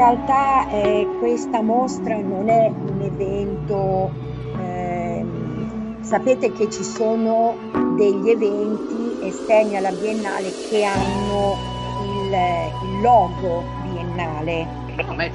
realtà eh, questa mostra non è un evento, eh, sapete che ci sono degli eventi esterni alla Biennale che hanno il, il logo biennale.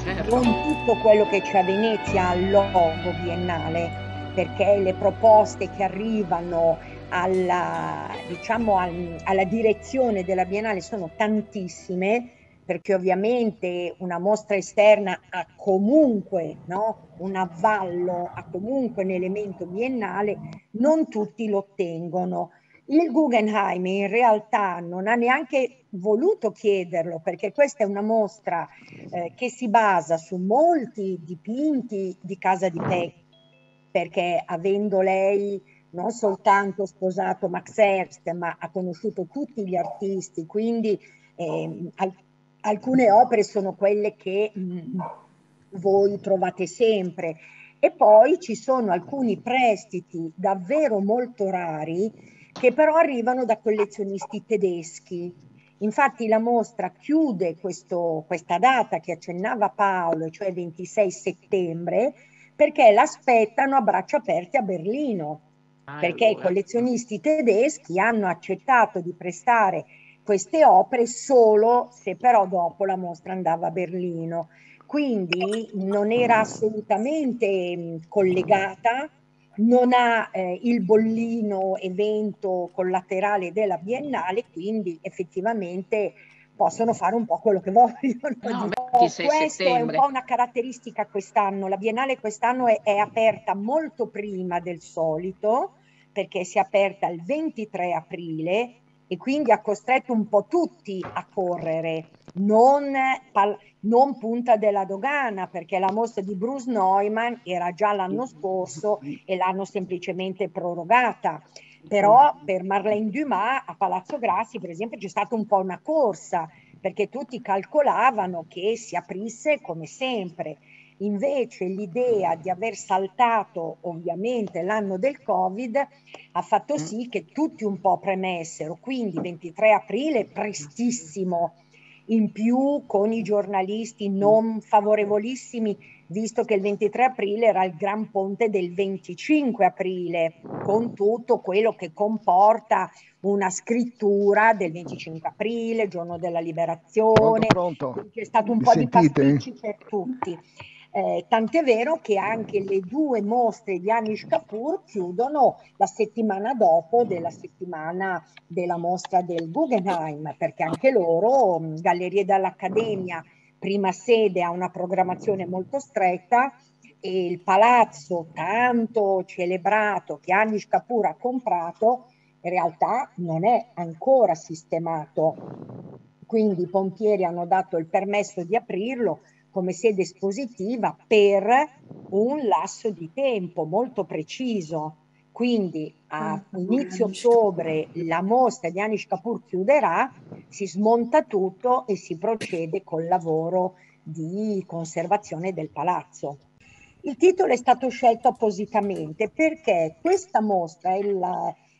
certo. Non tutto quello che c'è a Venezia ha il logo biennale, perché le proposte che arrivano alla, diciamo, alla direzione della Biennale sono tantissime perché ovviamente una mostra esterna ha comunque no, un avvallo, ha comunque un elemento biennale, non tutti lo ottengono. Il Guggenheim in realtà non ha neanche voluto chiederlo perché questa è una mostra eh, che si basa su molti dipinti di Casa di Peck, perché avendo lei non soltanto sposato Max Ernst, ma ha conosciuto tutti gli artisti, quindi eh, alcune opere sono quelle che mh, mm, voi trovate sempre e poi ci sono alcuni prestiti davvero molto rari che però arrivano da collezionisti tedeschi. Infatti la mostra chiude questo, questa data che accennava Paolo, cioè 26 settembre, perché l'aspettano a braccia aperte a Berlino, ah, perché allora. i collezionisti tedeschi hanno accettato di prestare queste opere solo se però dopo la mostra andava a Berlino. Quindi non era assolutamente mm, collegata, non ha eh, il bollino evento collaterale della Biennale, quindi effettivamente possono fare un po' quello che vogliono. No, Questa settembre. è un po' una caratteristica quest'anno. La Biennale quest'anno è, è aperta molto prima del solito, perché si è aperta il 23 aprile e quindi ha costretto un po' tutti a correre, non, pal- non punta della dogana, perché la mostra di Bruce Neumann era già l'anno scorso e l'hanno semplicemente prorogata. Però per Marlene Dumas a Palazzo Grassi, per esempio, c'è stata un po' una corsa, perché tutti calcolavano che si aprisse come sempre Invece l'idea di aver saltato ovviamente l'anno del Covid ha fatto mm. sì che tutti un po' premessero, quindi 23 aprile prestissimo, in più con i giornalisti mm. non favorevolissimi, visto che il 23 aprile era il gran ponte del 25 aprile, con tutto quello che comporta una scrittura del 25 aprile, giorno della liberazione, pronto, pronto. c'è stato un Mi po' sentite? di pasticci per tutti. Eh, tant'è vero che anche le due mostre di Anish Kapoor chiudono la settimana dopo della settimana della mostra del Guggenheim, perché anche loro, mm, Gallerie dall'Accademia, prima sede, ha una programmazione molto stretta e il palazzo tanto celebrato che Anish Kapoor ha comprato in realtà non è ancora sistemato. Quindi i pompieri hanno dato il permesso di aprirlo, come sede espositiva per un lasso di tempo molto preciso. Quindi a ah, inizio ottobre la mostra di Anish Kapoor chiuderà, si smonta tutto e si procede col lavoro di conservazione del palazzo. Il titolo è stato scelto appositamente perché questa mostra è, il,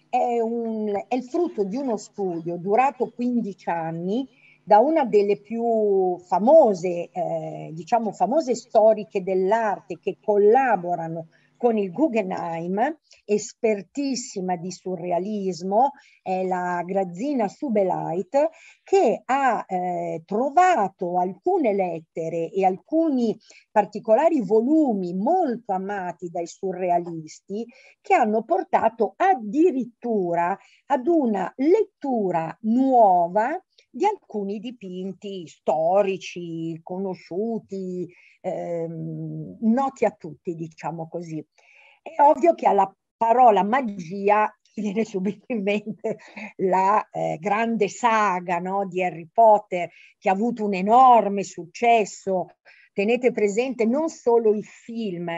è, un, è il frutto di uno studio durato 15 anni da una delle più famose, eh, diciamo famose storiche dell'arte che collaborano con il Guggenheim, espertissima di surrealismo, è la Grazina Subelite, che ha eh, trovato alcune lettere e alcuni particolari volumi molto amati dai surrealisti che hanno portato addirittura ad una lettura nuova di alcuni dipinti storici, conosciuti, ehm, noti a tutti, diciamo così. È ovvio che alla parola magia viene subito in mente la eh, grande saga no, di Harry Potter che ha avuto un enorme successo. Tenete presente non solo il film,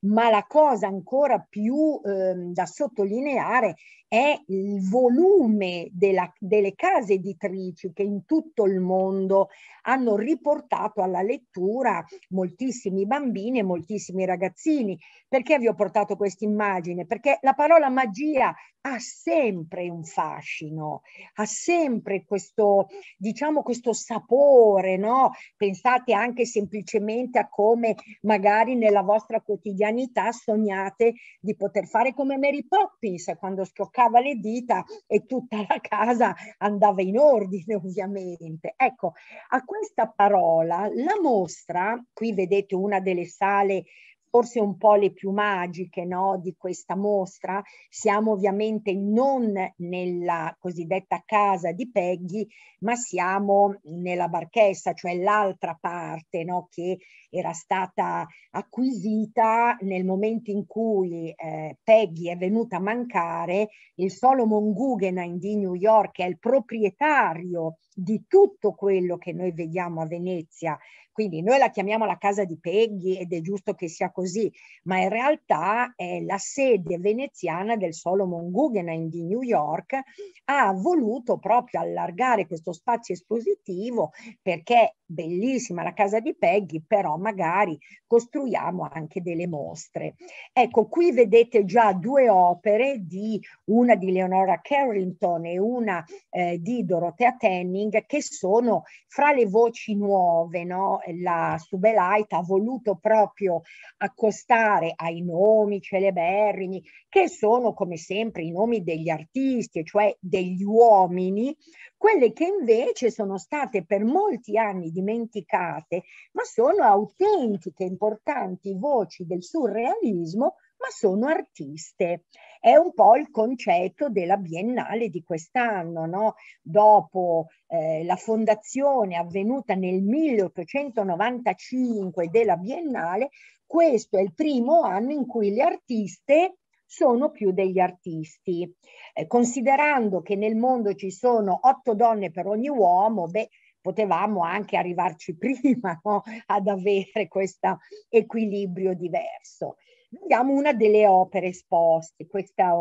ma la cosa ancora più eh, da sottolineare è il volume della, delle case editrici che in tutto il mondo hanno riportato alla lettura moltissimi bambini e moltissimi ragazzini. Perché vi ho portato questa immagine? Perché la parola magia ha sempre un fascino, ha sempre questo, diciamo, questo sapore, no? Pensate anche semplicemente a come magari nella vostra quotidianità sognate di poter fare come Mary Poppins quando scoccate toccava le dita e tutta la casa andava in ordine ovviamente. Ecco, a questa parola la mostra, qui vedete una delle sale forse un po' le più magiche no, di questa mostra, siamo ovviamente non nella cosiddetta casa di Peggy, ma siamo nella barchessa, cioè l'altra parte no, che era stata acquisita nel momento in cui eh, Peggy è venuta a mancare, il Solomon Guggenheim di New York è il proprietario di tutto quello che noi vediamo a Venezia. Quindi noi la chiamiamo la casa di Peggy ed è giusto che sia così, ma in realtà è la sede veneziana del Solomon Guggenheim di New York, ha voluto proprio allargare questo spazio espositivo perché bellissima la casa di Peggy, però magari costruiamo anche delle mostre. Ecco, qui vedete già due opere, di, una di Leonora Carrington e una eh, di Dorothea Tenning, che sono fra le voci nuove. No? La Subelite ha voluto proprio accostare ai nomi celeberrimi, che sono come sempre i nomi degli artisti, cioè degli uomini, quelle che invece sono state per molti anni dimenticate, ma sono autentiche, importanti voci del surrealismo, ma sono artiste. È un po' il concetto della biennale di quest'anno, no? dopo eh, la fondazione avvenuta nel 1895 della biennale, questo è il primo anno in cui le artiste sono più degli artisti. Eh, considerando che nel mondo ci sono otto donne per ogni uomo, beh, potevamo anche arrivarci prima no? ad avere questo equilibrio diverso. Vediamo una delle opere esposte, questa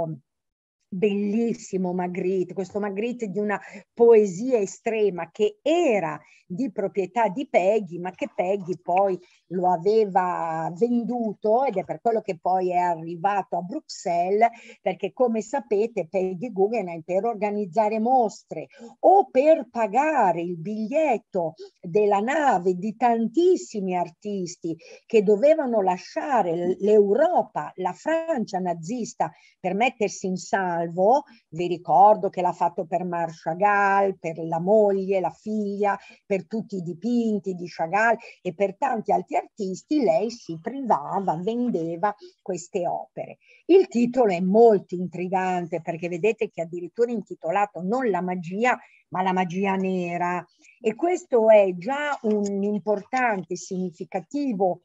bellissimo Magritte, questo Magritte di una poesia estrema che era di proprietà di Peggy, ma che Peggy poi lo aveva venduto ed è per quello che poi è arrivato a Bruxelles, perché come sapete Peggy Guggenheim per organizzare mostre o per pagare il biglietto della nave di tantissimi artisti che dovevano lasciare l'Europa, la Francia nazista per mettersi in sana Calvo, vi ricordo che l'ha fatto per Mar Chagall, per la moglie, la figlia, per tutti i dipinti di Chagall e per tanti altri artisti, lei si privava, vendeva queste opere. Il titolo è molto intrigante perché vedete che addirittura intitolato non la magia, ma la magia nera. E questo è già un importante, significativo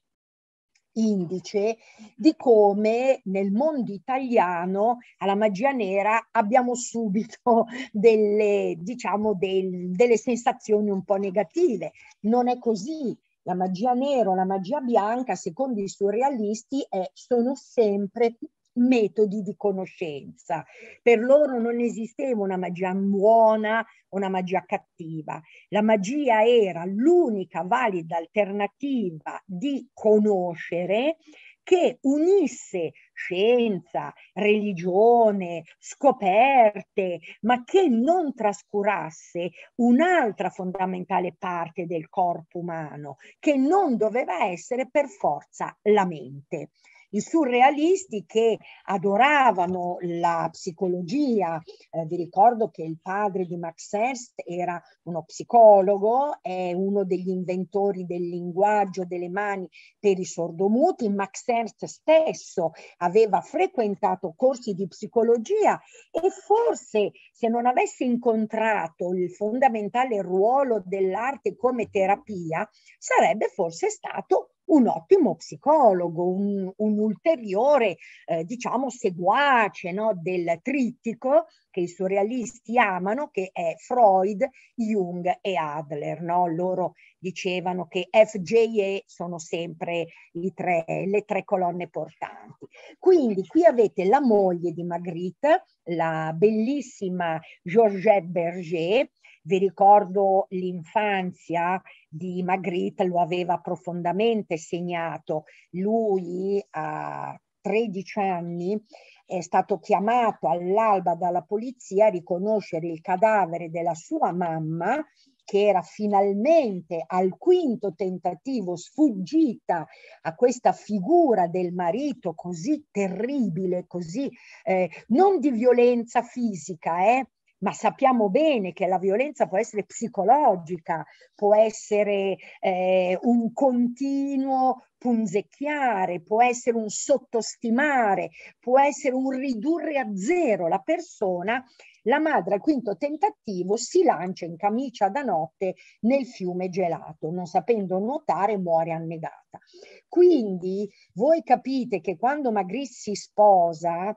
indice di come nel mondo italiano alla magia nera abbiamo subito delle, diciamo, del, delle sensazioni un po' negative. Non è così. La magia nera o la magia bianca, secondo i surrealisti, è, sono sempre metodi di conoscenza. Per loro non esisteva una magia buona, una magia cattiva. La magia era l'unica valida alternativa di conoscere che unisse scienza, religione, scoperte, ma che non trascurasse un'altra fondamentale parte del corpo umano, che non doveva essere per forza la mente i surrealisti che adoravano la psicologia. Eh, vi ricordo che il padre di Max Ernst era uno psicologo, è uno degli inventori del linguaggio delle mani per i sordomuti. Max Ernst stesso aveva frequentato corsi di psicologia e forse se non avesse incontrato il fondamentale ruolo dell'arte come terapia, sarebbe forse stato un ottimo psicologo, un, un ulteriore, eh, diciamo, seguace no, del trittico che i surrealisti amano, che è Freud, Jung e Adler. No? Loro dicevano che FJE sono sempre tre, le tre colonne portanti. Quindi qui avete la moglie di Magritte, la bellissima Georgette Berger, vi ricordo l'infanzia di Magritte lo aveva profondamente segnato. Lui a 13 anni è stato chiamato all'alba dalla polizia a riconoscere il cadavere della sua mamma che era finalmente al quinto tentativo sfuggita a questa figura del marito così terribile, così eh, non di violenza fisica, eh, ma sappiamo bene che la violenza può essere psicologica, può essere eh, un continuo punzecchiare, può essere un sottostimare, può essere un ridurre a zero la persona, la madre al quinto tentativo si lancia in camicia da notte nel fiume gelato, non sapendo nuotare muore annegata. Quindi voi capite che quando Magris si sposa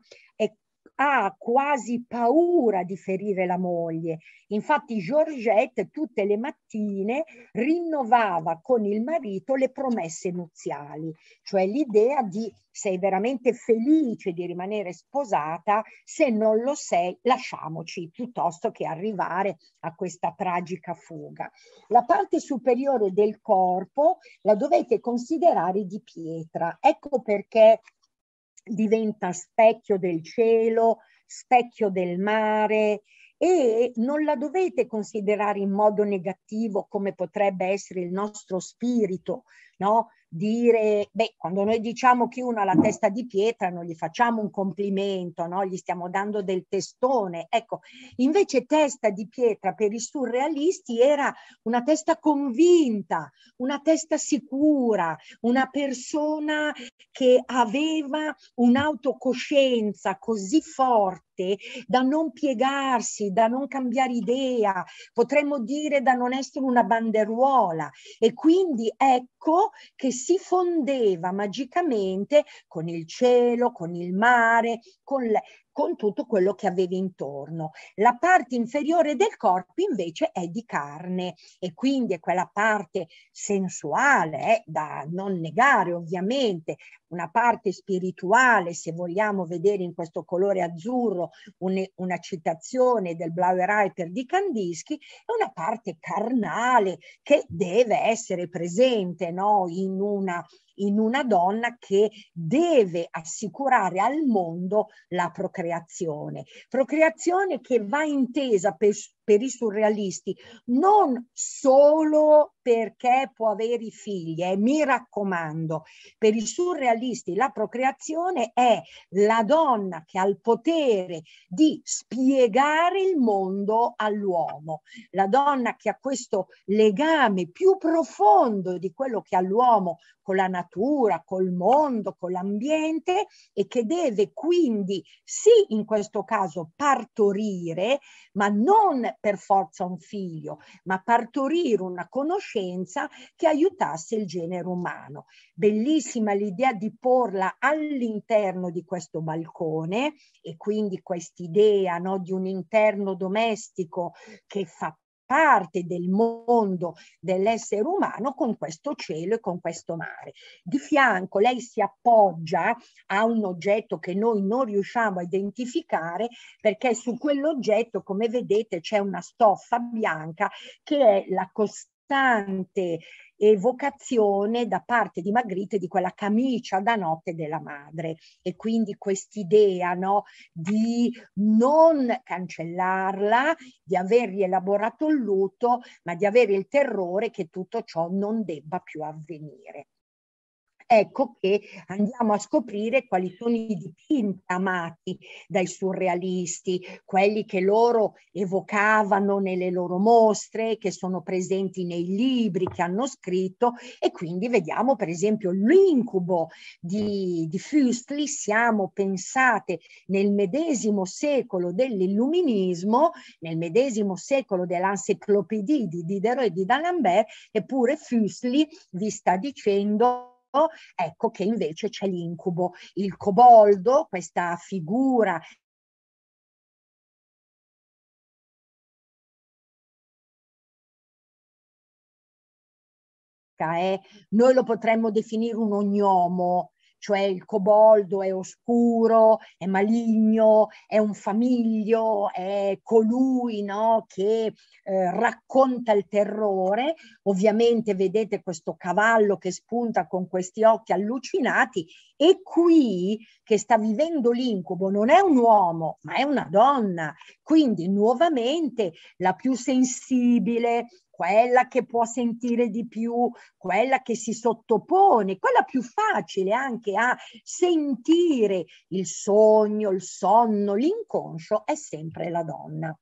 ha quasi paura di ferire la moglie. Infatti Georgette tutte le mattine rinnovava con il marito le promesse nuziali, cioè l'idea di sei veramente felice di rimanere sposata, se non lo sei lasciamoci piuttosto che arrivare a questa tragica fuga. La parte superiore del corpo la dovete considerare di pietra, ecco perché diventa specchio del cielo, specchio del mare e non la dovete considerare in modo negativo come potrebbe essere il nostro spirito, no? dire, beh, quando noi diciamo che uno ha la testa di pietra non gli facciamo un complimento, no? gli stiamo dando del testone. Ecco, invece testa di pietra per i surrealisti era una testa convinta, una testa sicura, una persona che aveva un'autocoscienza così forte da non piegarsi, da non cambiare idea, potremmo dire da non essere una banderuola. E quindi ecco che si fondeva magicamente con il cielo, con il mare, con le con tutto quello che avevi intorno. La parte inferiore del corpo invece è di carne e quindi è quella parte sensuale, eh, da non negare ovviamente, una parte spirituale, se vogliamo vedere in questo colore azzurro un, una citazione del Blauerreiter di Kandinsky, è una parte carnale che deve essere presente no, in una in una donna che deve assicurare al mondo la procreazione. Procreazione che va intesa per, per i surrealisti, non solo perché può avere figlie, eh, mi raccomando, per i surrealisti la procreazione è la donna che ha il potere di spiegare il mondo all'uomo, la donna che ha questo legame più profondo di quello che ha l'uomo con la natura, col mondo, con l'ambiente e che deve quindi sì in questo caso partorire, ma non per forza un figlio, ma partorire una conoscenza che aiutasse il genere umano. Bellissima l'idea di porla all'interno di questo balcone e quindi quest'idea no, di un interno domestico che fa parte del mondo dell'essere umano con questo cielo e con questo mare. Di fianco lei si appoggia a un oggetto che noi non riusciamo a identificare perché su quell'oggetto, come vedete, c'è una stoffa bianca che è la costanza costante evocazione da parte di Magritte di quella camicia da notte della madre e quindi quest'idea no, di non cancellarla, di aver rielaborato il lutto, ma di avere il terrore che tutto ciò non debba più avvenire. Ecco che andiamo a scoprire quali sono i dipinti amati dai surrealisti, quelli che loro evocavano nelle loro mostre, che sono presenti nei libri che hanno scritto e quindi vediamo per esempio l'incubo di, di Füstli, siamo pensate nel medesimo secolo dell'illuminismo, nel medesimo secolo dell'encyclopédie di Diderot e di D'Alembert, eppure Füstli vi sta dicendo ecco che invece c'è l'incubo, il coboldo, questa figura Eh, noi lo potremmo definire un ognomo, cioè il coboldo è oscuro, è maligno, è un famiglio, è colui no, che eh, racconta il terrore. Ovviamente vedete questo cavallo che spunta con questi occhi allucinati e qui che sta vivendo l'incubo non è un uomo, ma è una donna. Quindi nuovamente la più sensibile, quella che può sentire di più, quella che si sottopone, quella più facile anche a sentire il sogno, il sonno, l'inconscio, è sempre la donna.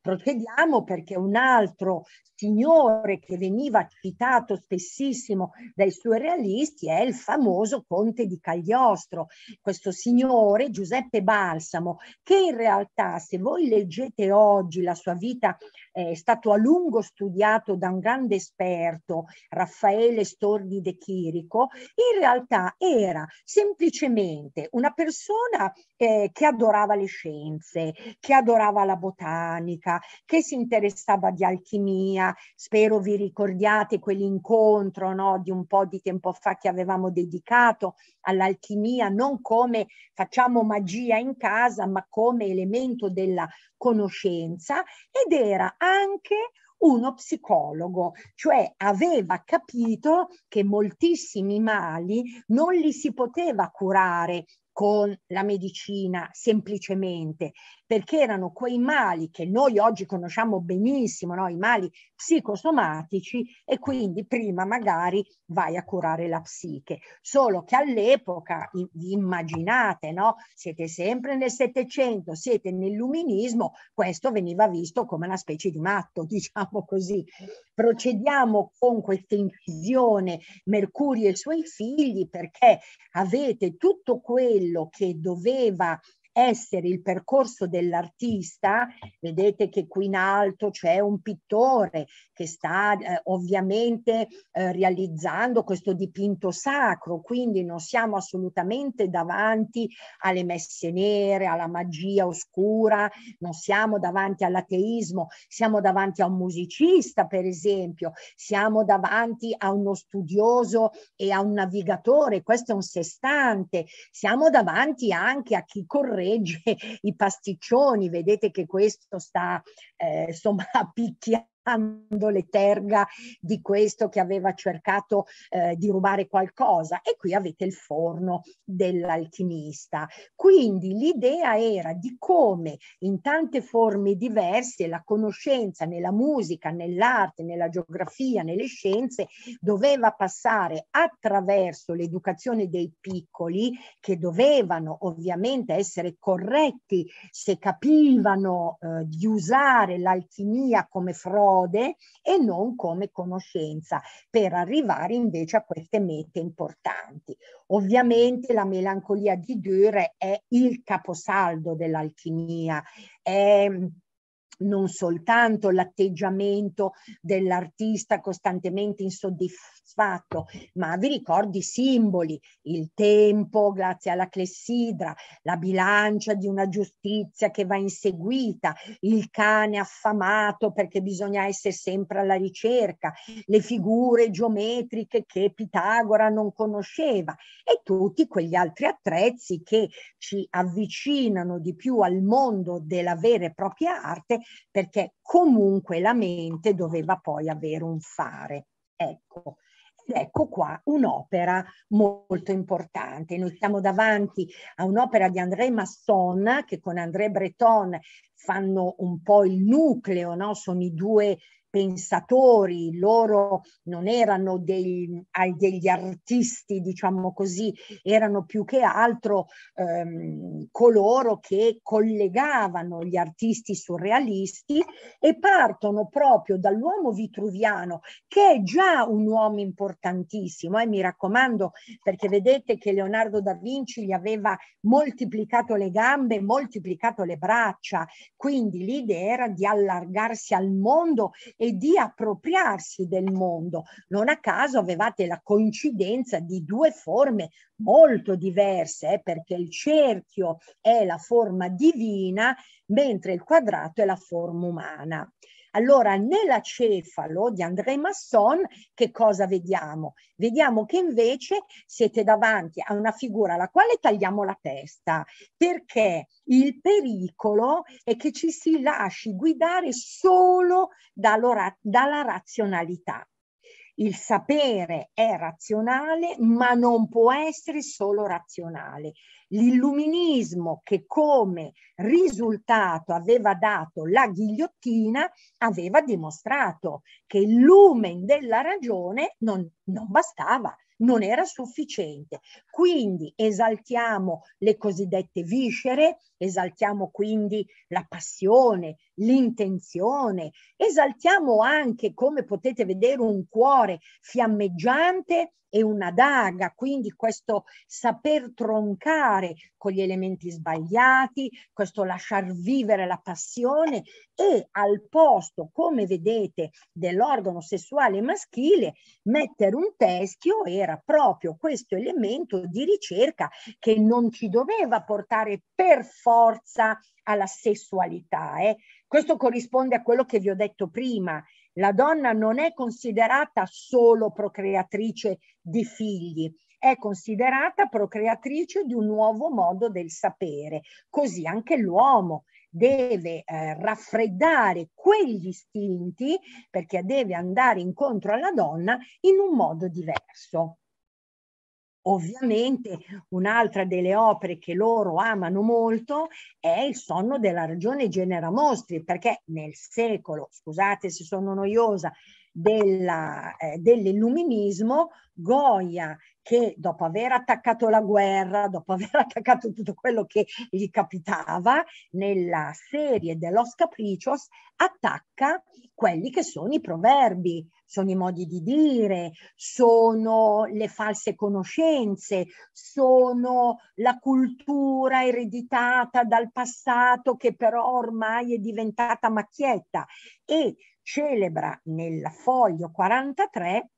Procediamo perché un altro signore che veniva citato spessissimo dai suoi realisti è il famoso conte di Cagliostro, questo signore Giuseppe Balsamo, che in realtà se voi leggete oggi la sua vita è stato a lungo studiato da un grande esperto, Raffaele Stordi De Chirico, in realtà era semplicemente una persona eh, che adorava le scienze, che adorava la botanica, che si interessava di alchimia. Spero vi ricordiate quell'incontro no, di un po' di tempo fa che avevamo dedicato all'alchimia, non come facciamo magia in casa, ma come elemento della conoscenza ed era anche uno psicologo, cioè aveva capito che moltissimi mali non li si poteva curare con la medicina semplicemente perché erano quei mali che noi oggi conosciamo benissimo, no? i mali psicosomatici e quindi prima magari vai a curare la psiche. Solo che all'epoca, immaginate, no? siete sempre nel Settecento, siete nell'Illuminismo, questo veniva visto come una specie di matto, diciamo così. Procediamo con questa incisione Mercurio e i suoi figli perché avete tutto quello che doveva essere il percorso dell'artista, vedete che qui in alto c'è un pittore che sta eh, ovviamente eh, realizzando questo dipinto sacro, quindi non siamo assolutamente davanti alle messe nere, alla magia oscura, non siamo davanti all'ateismo, siamo davanti a un musicista per esempio, siamo davanti a uno studioso e a un navigatore, questo è un sestante, siamo davanti anche a chi corre regge i pasticcioni, vedete che questo sta eh, insomma a picchiare cercando le terga di questo che aveva cercato eh, di rubare qualcosa e qui avete il forno dell'alchimista. Quindi l'idea era di come in tante forme diverse la conoscenza nella musica, nell'arte, nella geografia, nelle scienze doveva passare attraverso l'educazione dei piccoli che dovevano ovviamente essere corretti se capivano eh, di usare l'alchimia come frode mode e non come conoscenza per arrivare invece a queste mete importanti. Ovviamente la melancolia di Dürer è il caposaldo dell'alchimia, è non soltanto l'atteggiamento dell'artista costantemente insoddisfatto, ma vi ricordo i simboli, il tempo grazie alla clessidra, la bilancia di una giustizia che va inseguita, il cane affamato perché bisogna essere sempre alla ricerca, le figure geometriche che Pitagora non conosceva e tutti quegli altri attrezzi che ci avvicinano di più al mondo della vera e propria arte perché comunque la mente doveva poi avere un fare. Ecco. Ecco qua un'opera molto importante. Noi siamo davanti a un'opera di André Masson che con André Breton fanno un po' il nucleo, no? sono i due pensatori, loro non erano dei, degli artisti, diciamo così, erano più che altro ehm, coloro che collegavano gli artisti surrealisti e partono proprio dall'uomo vitruviano, che è già un uomo importantissimo, e eh, mi raccomando, perché vedete che Leonardo da Vinci gli aveva moltiplicato le gambe, moltiplicato le braccia, quindi l'idea era di allargarsi al mondo e e di appropriarsi del mondo. Non a caso avevate la coincidenza di due forme molto diverse, eh, perché il cerchio è la forma divina, mentre il quadrato è la forma umana. Allora, nella Cefalo di André Masson, che cosa vediamo? Vediamo che invece siete davanti a una figura alla quale tagliamo la testa, perché il pericolo è che ci si lasci guidare solo dalla razionalità. Il sapere è razionale, ma non può essere solo razionale l'illuminismo che come risultato aveva dato la ghigliottina aveva dimostrato che il lumen della ragione non, non bastava, non era sufficiente. Quindi esaltiamo le cosiddette viscere, esaltiamo quindi la passione, l'intenzione, esaltiamo anche, come potete vedere, un cuore fiammeggiante e una daga, quindi questo saper troncare con gli elementi sbagliati, questo lasciar vivere la passione e al posto, come vedete, dell'organo sessuale maschile, mettere un teschio era proprio questo elemento di ricerca che non ci doveva portare perfettamente forza alla sessualità. Eh? Questo corrisponde a quello che vi ho detto prima. La donna non è considerata solo procreatrice di figli, è considerata procreatrice di un nuovo modo del sapere. Così anche l'uomo deve eh, raffreddare quegli istinti perché deve andare incontro alla donna in un modo diverso. Ovviamente un'altra delle opere che loro amano molto è Il sonno della ragione genera mostri, perché nel secolo, scusate se sono noiosa, della, eh, dell'illuminismo, Goya che dopo aver attaccato la guerra, dopo aver attaccato tutto quello che gli capitava, nella serie de Los Capriccios attacca quelli che sono i proverbi, sono i modi di dire, sono le false conoscenze, sono la cultura ereditata dal passato che però ormai è diventata macchietta e celebra nel foglio 43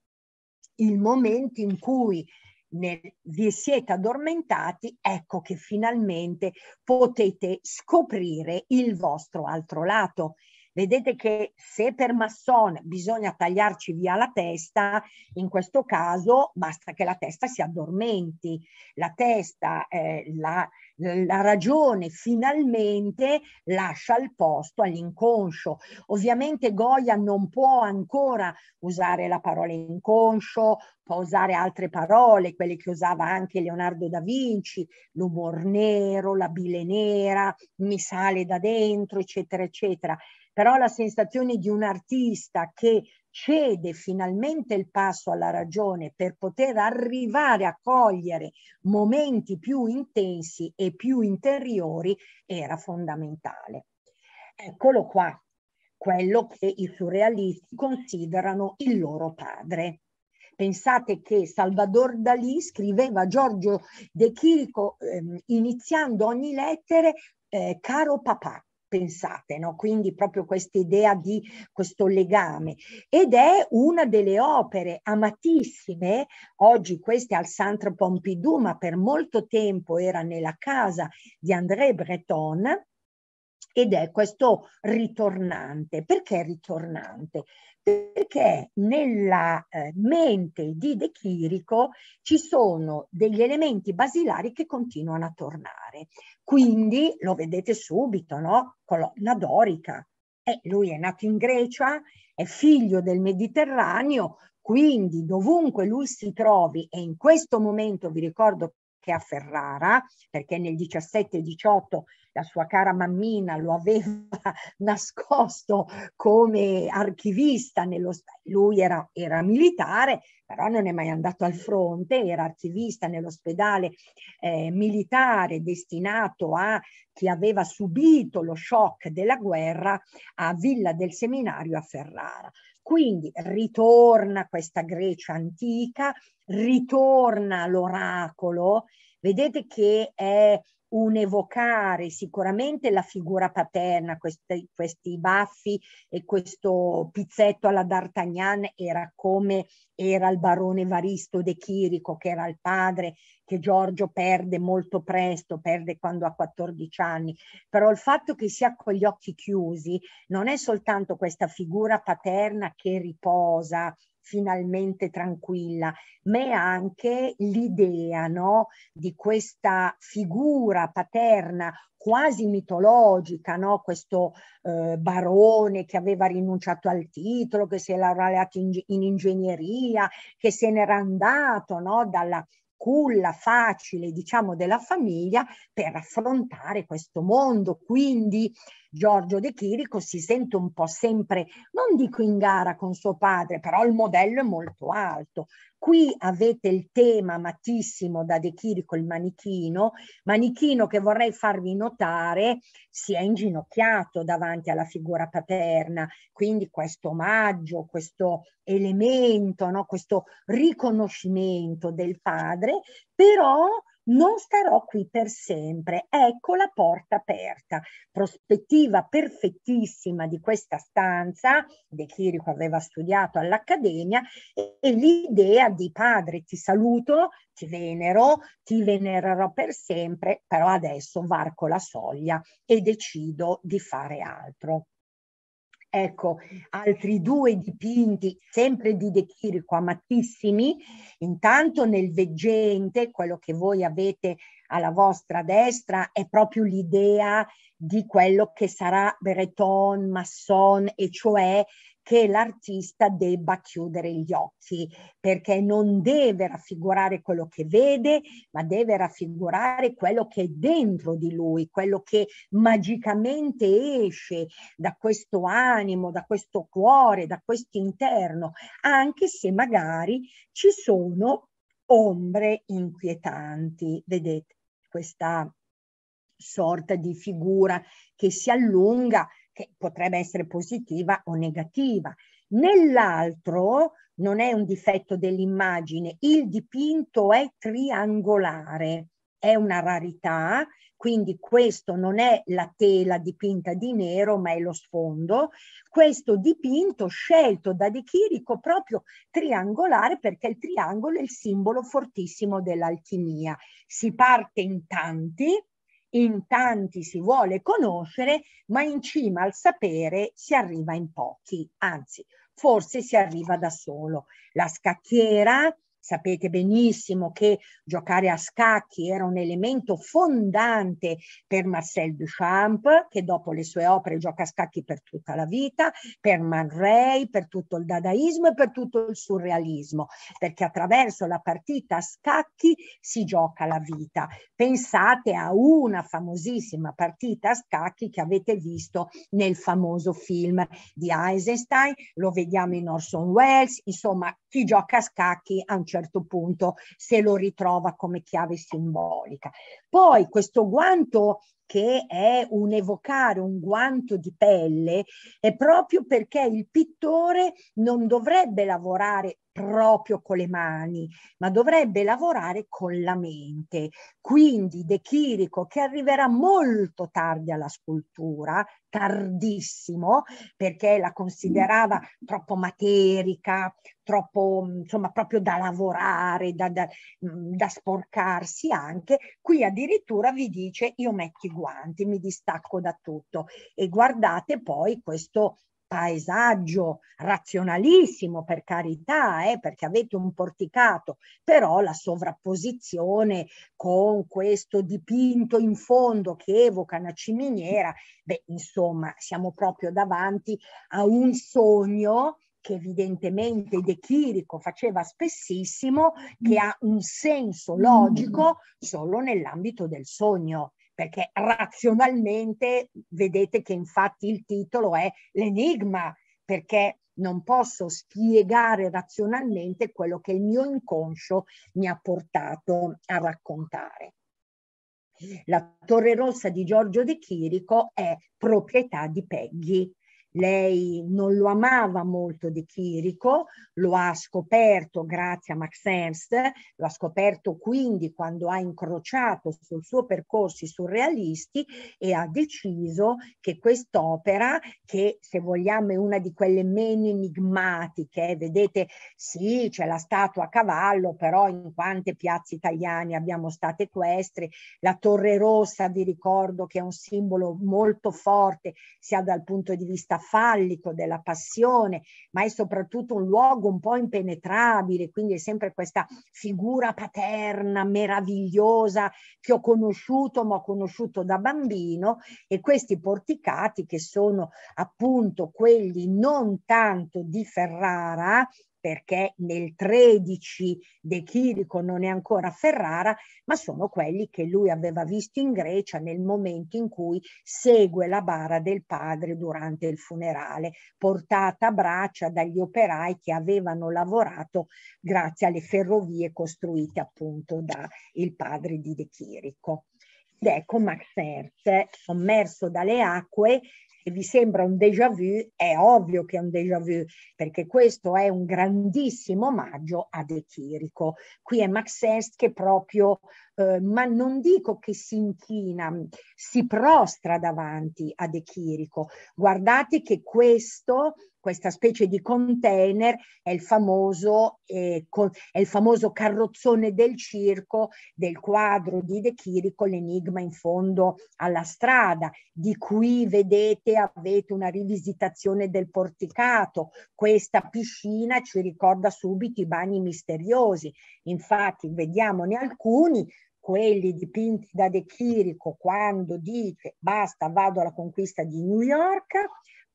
il momento in cui nel, vi siete addormentati, ecco che finalmente potete scoprire il vostro altro lato Vedete che se per Masson bisogna tagliarci via la testa, in questo caso basta che la testa si addormenti. La testa, eh, la, la ragione finalmente lascia il posto all'inconscio. Ovviamente Goya non può ancora usare la parola inconscio, può usare altre parole, quelle che usava anche Leonardo da Vinci, l'umor nero, la bile nera, mi sale da dentro, eccetera, eccetera però la sensazione di un artista che cede finalmente il passo alla ragione per poter arrivare a cogliere momenti più intensi e più interiori era fondamentale. Eccolo qua, quello che i surrealisti considerano il loro padre. Pensate che Salvador Dalí scriveva a Giorgio De Chirico ehm, iniziando ogni lettera eh, caro papà, pensate, no? quindi proprio questa idea di questo legame. Ed è una delle opere amatissime, oggi questa è al Centre Pompidou, ma per molto tempo era nella casa di André Breton, ed è questo ritornante. Perché ritornante? perché nella eh, mente di De Chirico ci sono degli elementi basilari che continuano a tornare. Quindi lo vedete subito, no? Colonna dorica. Eh, lui è nato in Grecia, è figlio del Mediterraneo, quindi dovunque lui si trovi, e in questo momento vi ricordo che a Ferrara, perché nel 17-18 la sua cara mammina lo aveva nascosto come archivista, nello, lui era, era militare, però non è mai andato al fronte, era archivista nell'ospedale eh, militare destinato a chi aveva subito lo shock della guerra a Villa del Seminario a Ferrara. Quindi ritorna questa Grecia antica, ritorna l'oracolo, vedete che è un evocare sicuramente la figura paterna, questi, questi baffi e questo pizzetto alla D'Artagnan era come era il barone Varisto De Chirico, che era il padre che Giorgio perde molto presto, perde quando ha 14 anni, però il fatto che sia con gli occhi chiusi non è soltanto questa figura paterna che riposa finalmente tranquilla, ma è anche l'idea no, di questa figura paterna quasi mitologica, no? questo eh, barone che aveva rinunciato al titolo, che si era laureato in, in ingegneria, che se n'era andato no? dalla, culla facile, diciamo, della famiglia per affrontare questo mondo. Quindi Giorgio De Chirico si sente un po' sempre, non dico in gara con suo padre, però il modello è molto alto. Qui avete il tema amatissimo da De Chirico, il manichino, manichino che vorrei farvi notare si è inginocchiato davanti alla figura paterna, quindi questo omaggio, questo elemento, no? questo riconoscimento del padre, però non starò qui per sempre, ecco la porta aperta. Prospettiva perfettissima di questa stanza, De Chirico aveva studiato all'Accademia, e, e l'idea di padre ti saluto, ti venero, ti venererò per sempre, però adesso varco la soglia e decido di fare altro. Ecco, altri due dipinti, sempre di De Chirico, amatissimi. Intanto nel veggente, quello che voi avete alla vostra destra, è proprio l'idea di quello che sarà Breton, Masson, e cioè che l'artista debba chiudere gli occhi, perché non deve raffigurare quello che vede, ma deve raffigurare quello che è dentro di lui, quello che magicamente esce da questo animo, da questo cuore, da questo interno, anche se magari ci sono ombre inquietanti. Vedete questa sorta di figura che si allunga che potrebbe essere positiva o negativa. Nell'altro non è un difetto dell'immagine, il dipinto è triangolare, è una rarità, quindi questo non è la tela dipinta di nero, ma è lo sfondo. Questo dipinto scelto da De Chirico proprio triangolare perché il triangolo è il simbolo fortissimo dell'alchimia. Si parte in tanti, in tanti si vuole conoscere, ma in cima al sapere si arriva in pochi, anzi forse si arriva da solo. La scacchiera Sapete benissimo che giocare a scacchi era un elemento fondante per Marcel Duchamp, che dopo le sue opere gioca a scacchi per tutta la vita, per Man Ray, per tutto il dadaismo e per tutto il surrealismo, perché attraverso la partita a scacchi si gioca la vita. Pensate a una famosissima partita a scacchi che avete visto nel famoso film di Eisenstein, lo vediamo in Orson Welles, insomma si gioca a scacchi a un certo punto se lo ritrova come chiave simbolica. Poi questo guanto che è un evocare un guanto di pelle, è proprio perché il pittore non dovrebbe lavorare proprio con le mani, ma dovrebbe lavorare con la mente. Quindi De Chirico, che arriverà molto tardi alla scultura, tardissimo, perché la considerava troppo materica, troppo, insomma, proprio da lavorare, da, da, mm, da sporcarsi anche, qui addirittura vi dice io metto i guanti, mi distacco da tutto. E guardate poi questo paesaggio razionalissimo per carità, eh, perché avete un porticato, però la sovrapposizione con questo dipinto in fondo che evoca una ciminiera, beh, insomma, siamo proprio davanti a un sogno che evidentemente De Chirico faceva spessissimo, che mm. ha un senso mm. logico solo nell'ambito del sogno perché razionalmente vedete che infatti il titolo è l'enigma, perché non posso spiegare razionalmente quello che il mio inconscio mi ha portato a raccontare. La Torre Rossa di Giorgio De Chirico è proprietà di Peggy lei non lo amava molto di Chirico, lo ha scoperto grazie a Max Ernst, lo ha scoperto quindi quando ha incrociato sul suo percorso i surrealisti e ha deciso che quest'opera, che se vogliamo è una di quelle meno enigmatiche, eh, vedete sì c'è la statua a cavallo, però in quante piazze italiane abbiamo state equestri, la Torre Rossa vi ricordo che è un simbolo molto forte sia dal punto di vista fallico, della passione, ma è soprattutto un luogo un po' impenetrabile, quindi è sempre questa figura paterna, meravigliosa, che ho conosciuto, ma ho conosciuto da bambino, e questi porticati che sono appunto quelli non tanto di Ferrara, perché nel 13 De Chirico non è ancora a Ferrara, ma sono quelli che lui aveva visto in Grecia nel momento in cui segue la bara del padre durante il funerale, portata a braccia dagli operai che avevano lavorato grazie alle ferrovie costruite appunto dal padre di De Chirico. Ed ecco Max Hertz, eh, sommerso dalle acque, se vi sembra un déjà vu, è ovvio che è un déjà vu, perché questo è un grandissimo omaggio ad Echirico. Qui è Max Est che proprio eh, ma non dico che si inchina, si prostra davanti a De Chirico. Guardate che questo questa specie di container è il, famoso, eh, con, è il famoso, carrozzone del circo del quadro di De Chirico, l'enigma in fondo alla strada, di cui vedete avete una rivisitazione del porticato. Questa piscina ci ricorda subito i bagni misteriosi, infatti vediamone alcuni, quelli dipinti da De Chirico quando dice basta vado alla conquista di New York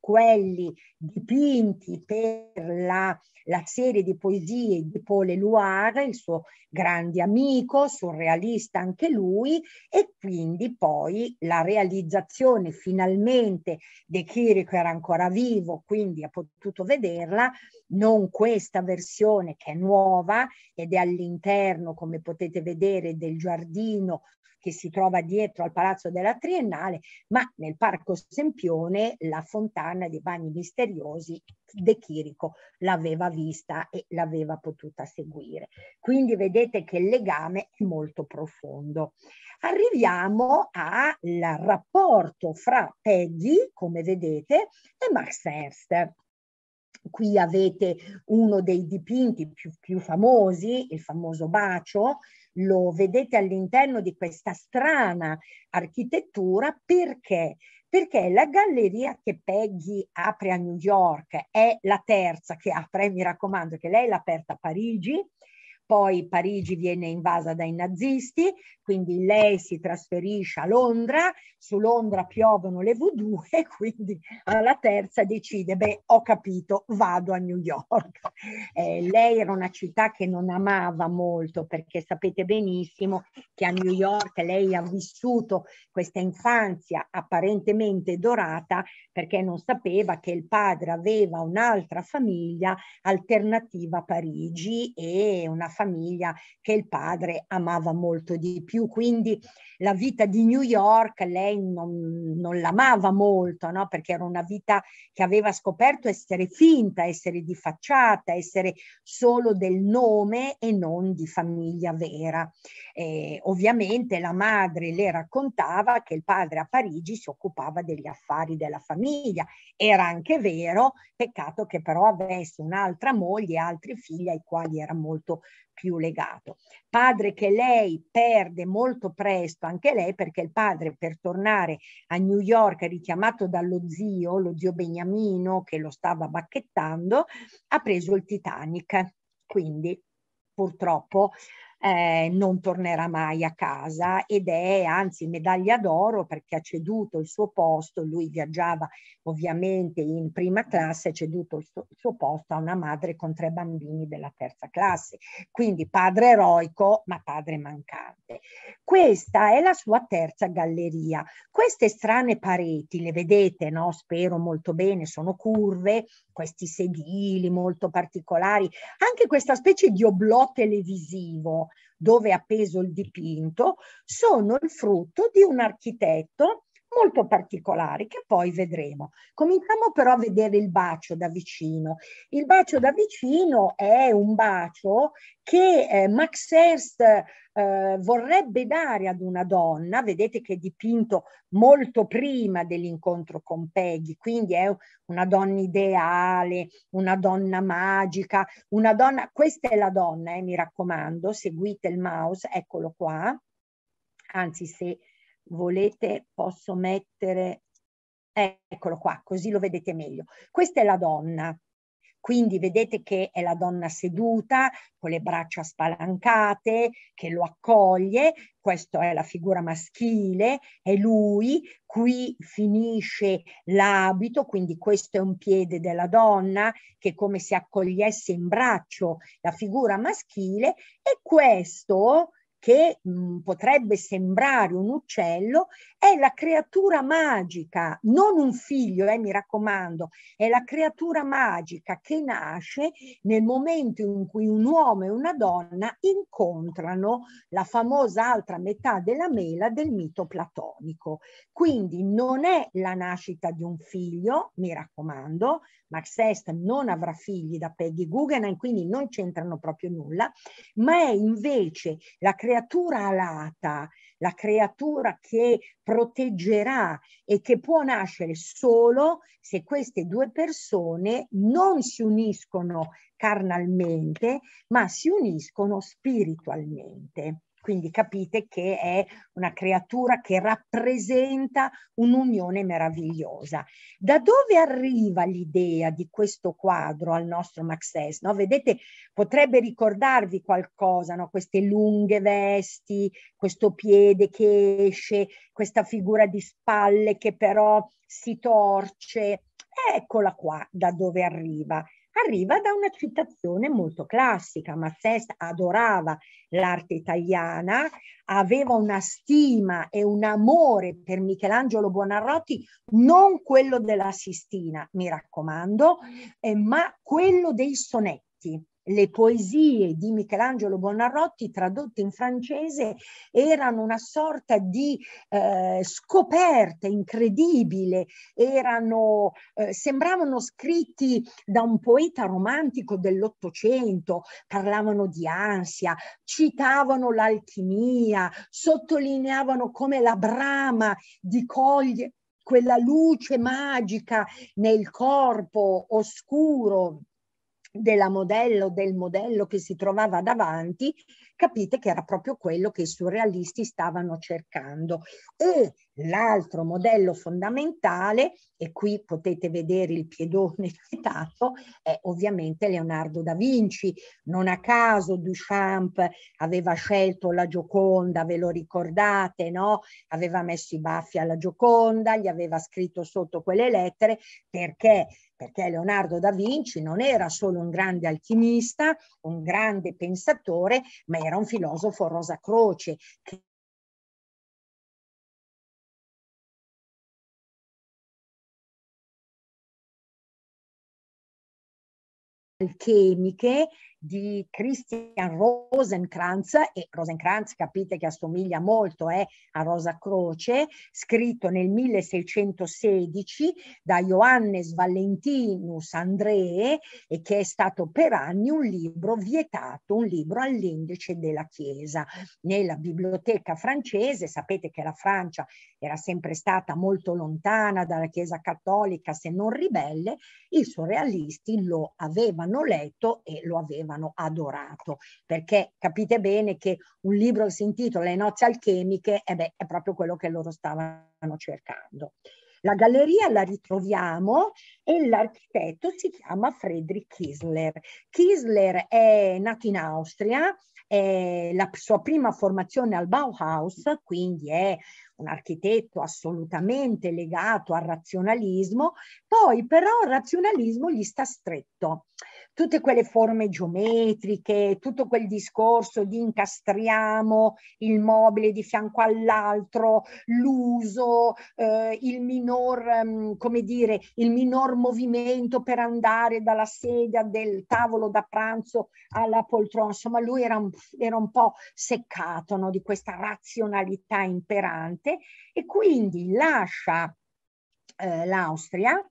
quelli dipinti per la, la serie di poesie di Paul Eluard, il suo grande amico, surrealista anche lui, e quindi poi la realizzazione finalmente di Chirico era ancora vivo, quindi ha potuto vederla, non questa versione che è nuova ed è all'interno, come potete vedere, del giardino che si trova dietro al Palazzo della Triennale, ma nel Parco Sempione la fontana dei bagni misteriosi De Chirico l'aveva vista e l'aveva potuta seguire. Quindi vedete che il legame è molto profondo. Arriviamo al rapporto fra Peggy, come vedete, e Max Ernst. Qui avete uno dei dipinti più, più famosi, il famoso bacio, lo vedete all'interno di questa strana architettura perché? Perché la galleria che Peggy apre a New York è la terza che apre, mi raccomando che lei l'ha aperta a Parigi, poi Parigi viene invasa dai nazisti, quindi lei si trasferisce a Londra, su Londra piovono le V2 e quindi alla terza decide, beh ho capito, vado a New York. Eh, lei era una città che non amava molto perché sapete benissimo che a New York lei ha vissuto questa infanzia apparentemente dorata perché non sapeva che il padre aveva un'altra famiglia alternativa a Parigi e una famiglia che il padre amava molto di più. Quindi la vita di New York lei non, non l'amava molto, no? perché era una vita che aveva scoperto essere finta, essere di facciata, essere solo del nome e non di famiglia vera. Eh, ovviamente la madre le raccontava che il padre a Parigi si occupava degli affari della famiglia. Era anche vero, peccato che però avesse un'altra moglie e altri figli ai quali era molto più legato. Padre che lei perde molto presto, anche lei, perché il padre per tornare a New York, richiamato dallo zio, lo zio Beniamino che lo stava bacchettando, ha preso il Titanic. Quindi purtroppo eh, non tornerà mai a casa ed è anzi medaglia d'oro perché ha ceduto il suo posto, lui viaggiava ovviamente in prima classe, ha ceduto il suo, il suo posto a una madre con tre bambini della terza classe, quindi padre eroico ma padre mancante. Questa è la sua terza galleria. Queste strane pareti le vedete, no? spero molto bene, sono curve, questi sedili molto particolari, anche questa specie di oblò televisivo dove è appeso il dipinto, sono il frutto di un architetto molto particolari che poi vedremo. Cominciamo però a vedere il bacio da vicino. Il bacio da vicino è un bacio che eh, Max Ernst eh, vorrebbe dare ad una donna, vedete che è dipinto molto prima dell'incontro con Peggy, quindi è una donna ideale, una donna magica, una donna, questa è la donna, eh, mi raccomando, seguite il mouse, eccolo qua, anzi se volete posso mettere, eccolo qua, così lo vedete meglio. Questa è la donna, quindi vedete che è la donna seduta, con le braccia spalancate, che lo accoglie, questa è la figura maschile, è lui, qui finisce l'abito, quindi questo è un piede della donna che è come se accogliesse in braccio la figura maschile e questo che mh, potrebbe sembrare un uccello, è la creatura magica, non un figlio, eh, mi raccomando, è la creatura magica che nasce nel momento in cui un uomo e una donna incontrano la famosa altra metà della mela del mito platonico. Quindi non è la nascita di un figlio, mi raccomando, Max Est non avrà figli da Peggy Guggenheim, quindi non c'entrano proprio nulla, ma è invece la creatura creatura alata, la creatura che proteggerà e che può nascere solo se queste due persone non si uniscono carnalmente, ma si uniscono spiritualmente. Quindi capite che è una creatura che rappresenta un'unione meravigliosa. Da dove arriva l'idea di questo quadro al nostro Maxès? No? Vedete, potrebbe ricordarvi qualcosa, no? queste lunghe vesti, questo piede che esce, questa figura di spalle che però si torce. Eccola qua da dove arriva arriva da una citazione molto classica. Mazzest adorava l'arte italiana, aveva una stima e un amore per Michelangelo Buonarroti, non quello della Sistina, mi raccomando, eh, ma quello dei sonetti le poesie di Michelangelo Bonarrotti tradotte in francese erano una sorta di eh, scoperta incredibile, erano, eh, sembravano scritti da un poeta romantico dell'Ottocento, parlavano di ansia, citavano l'alchimia, sottolineavano come la brama di coglie quella luce magica nel corpo oscuro della modello, del modello che si trovava davanti, capite che era proprio quello che i surrealisti stavano cercando. E L'altro modello fondamentale, e qui potete vedere il piedone citato, è ovviamente Leonardo da Vinci. Non a caso Duchamp aveva scelto la Gioconda, ve lo ricordate, no? Aveva messo i baffi alla Gioconda, gli aveva scritto sotto quelle lettere perché perché Leonardo da Vinci non era solo un grande alchimista, un grande pensatore, ma era un filosofo rosa croce che alchemiche di Christian Rosenkrantz, e Rosenkrantz capite che assomiglia molto eh, a Rosa Croce, scritto nel 1616 da Johannes Valentinus André e che è stato per anni un libro vietato, un libro all'indice della Chiesa. Nella biblioteca francese, sapete che la Francia era sempre stata molto lontana dalla Chiesa cattolica se non ribelle, i surrealisti lo avevano letto e lo avevano avevano adorato, perché capite bene che un libro si intitola Le nozze alchemiche e eh beh, è proprio quello che loro stavano cercando. La galleria la ritroviamo e l'architetto si chiama Friedrich Kisler. Kisler è nato in Austria, la sua prima formazione al Bauhaus, quindi è un architetto assolutamente legato al razionalismo, poi però il razionalismo gli sta stretto tutte quelle forme geometriche, tutto quel discorso di incastriamo il mobile di fianco all'altro, l'uso, eh, il minor, mm, come dire, il minor movimento per andare dalla sedia del tavolo da pranzo alla poltrona. Insomma, lui era un, era un po' seccato no, di questa razionalità imperante e quindi lascia eh, l'Austria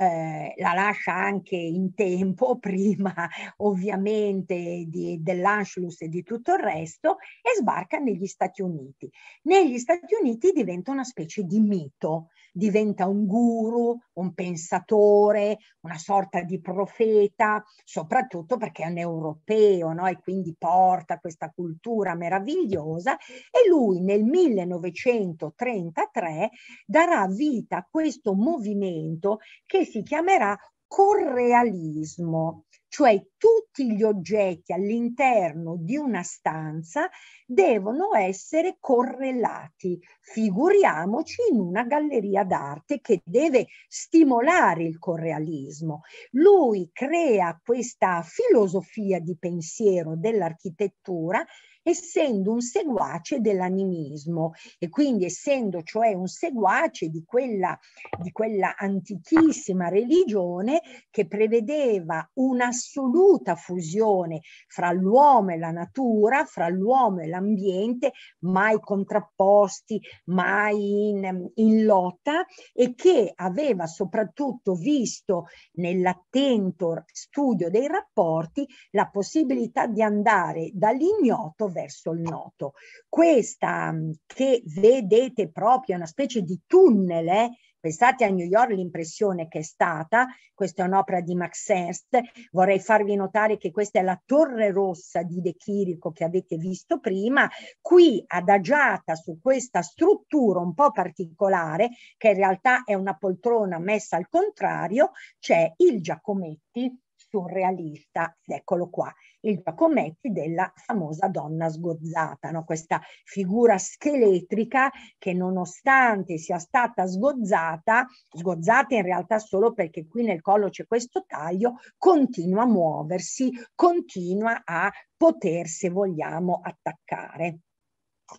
eh, la lascia anche in tempo, prima ovviamente dell'Anschluss e di tutto il resto, e sbarca negli Stati Uniti. Negli Stati Uniti diventa una specie di mito diventa un guru, un pensatore, una sorta di profeta, soprattutto perché è un europeo no? e quindi porta questa cultura meravigliosa e lui nel 1933 darà vita a questo movimento che si chiamerà correalismo, cioè tutti gli oggetti all'interno di una stanza devono essere correlati. Figuriamoci in una galleria d'arte che deve stimolare il correalismo. Lui crea questa filosofia di pensiero dell'architettura essendo un seguace dell'animismo e quindi essendo cioè un seguace di quella, di quella antichissima religione che prevedeva un'assoluta fusione fra l'uomo e la natura, fra l'uomo e l'ambiente, mai contrapposti, mai in, in lotta e che aveva soprattutto visto nell'attento studio dei rapporti la possibilità di andare dall'ignoto verso il noto. Questa mm, che vedete proprio è una specie di tunnel, eh? Pensate a New York l'impressione che è stata, questa è un'opera di Max Ernst, vorrei farvi notare che questa è la Torre Rossa di De Chirico che avete visto prima, qui adagiata su questa struttura un po' particolare, che in realtà è una poltrona messa al contrario, c'è il Giacometti surrealista, eccolo qua il Giacometti della famosa donna sgozzata, no? questa figura scheletrica che nonostante sia stata sgozzata, sgozzata in realtà solo perché qui nel collo c'è questo taglio, continua a muoversi, continua a poter, se vogliamo, attaccare.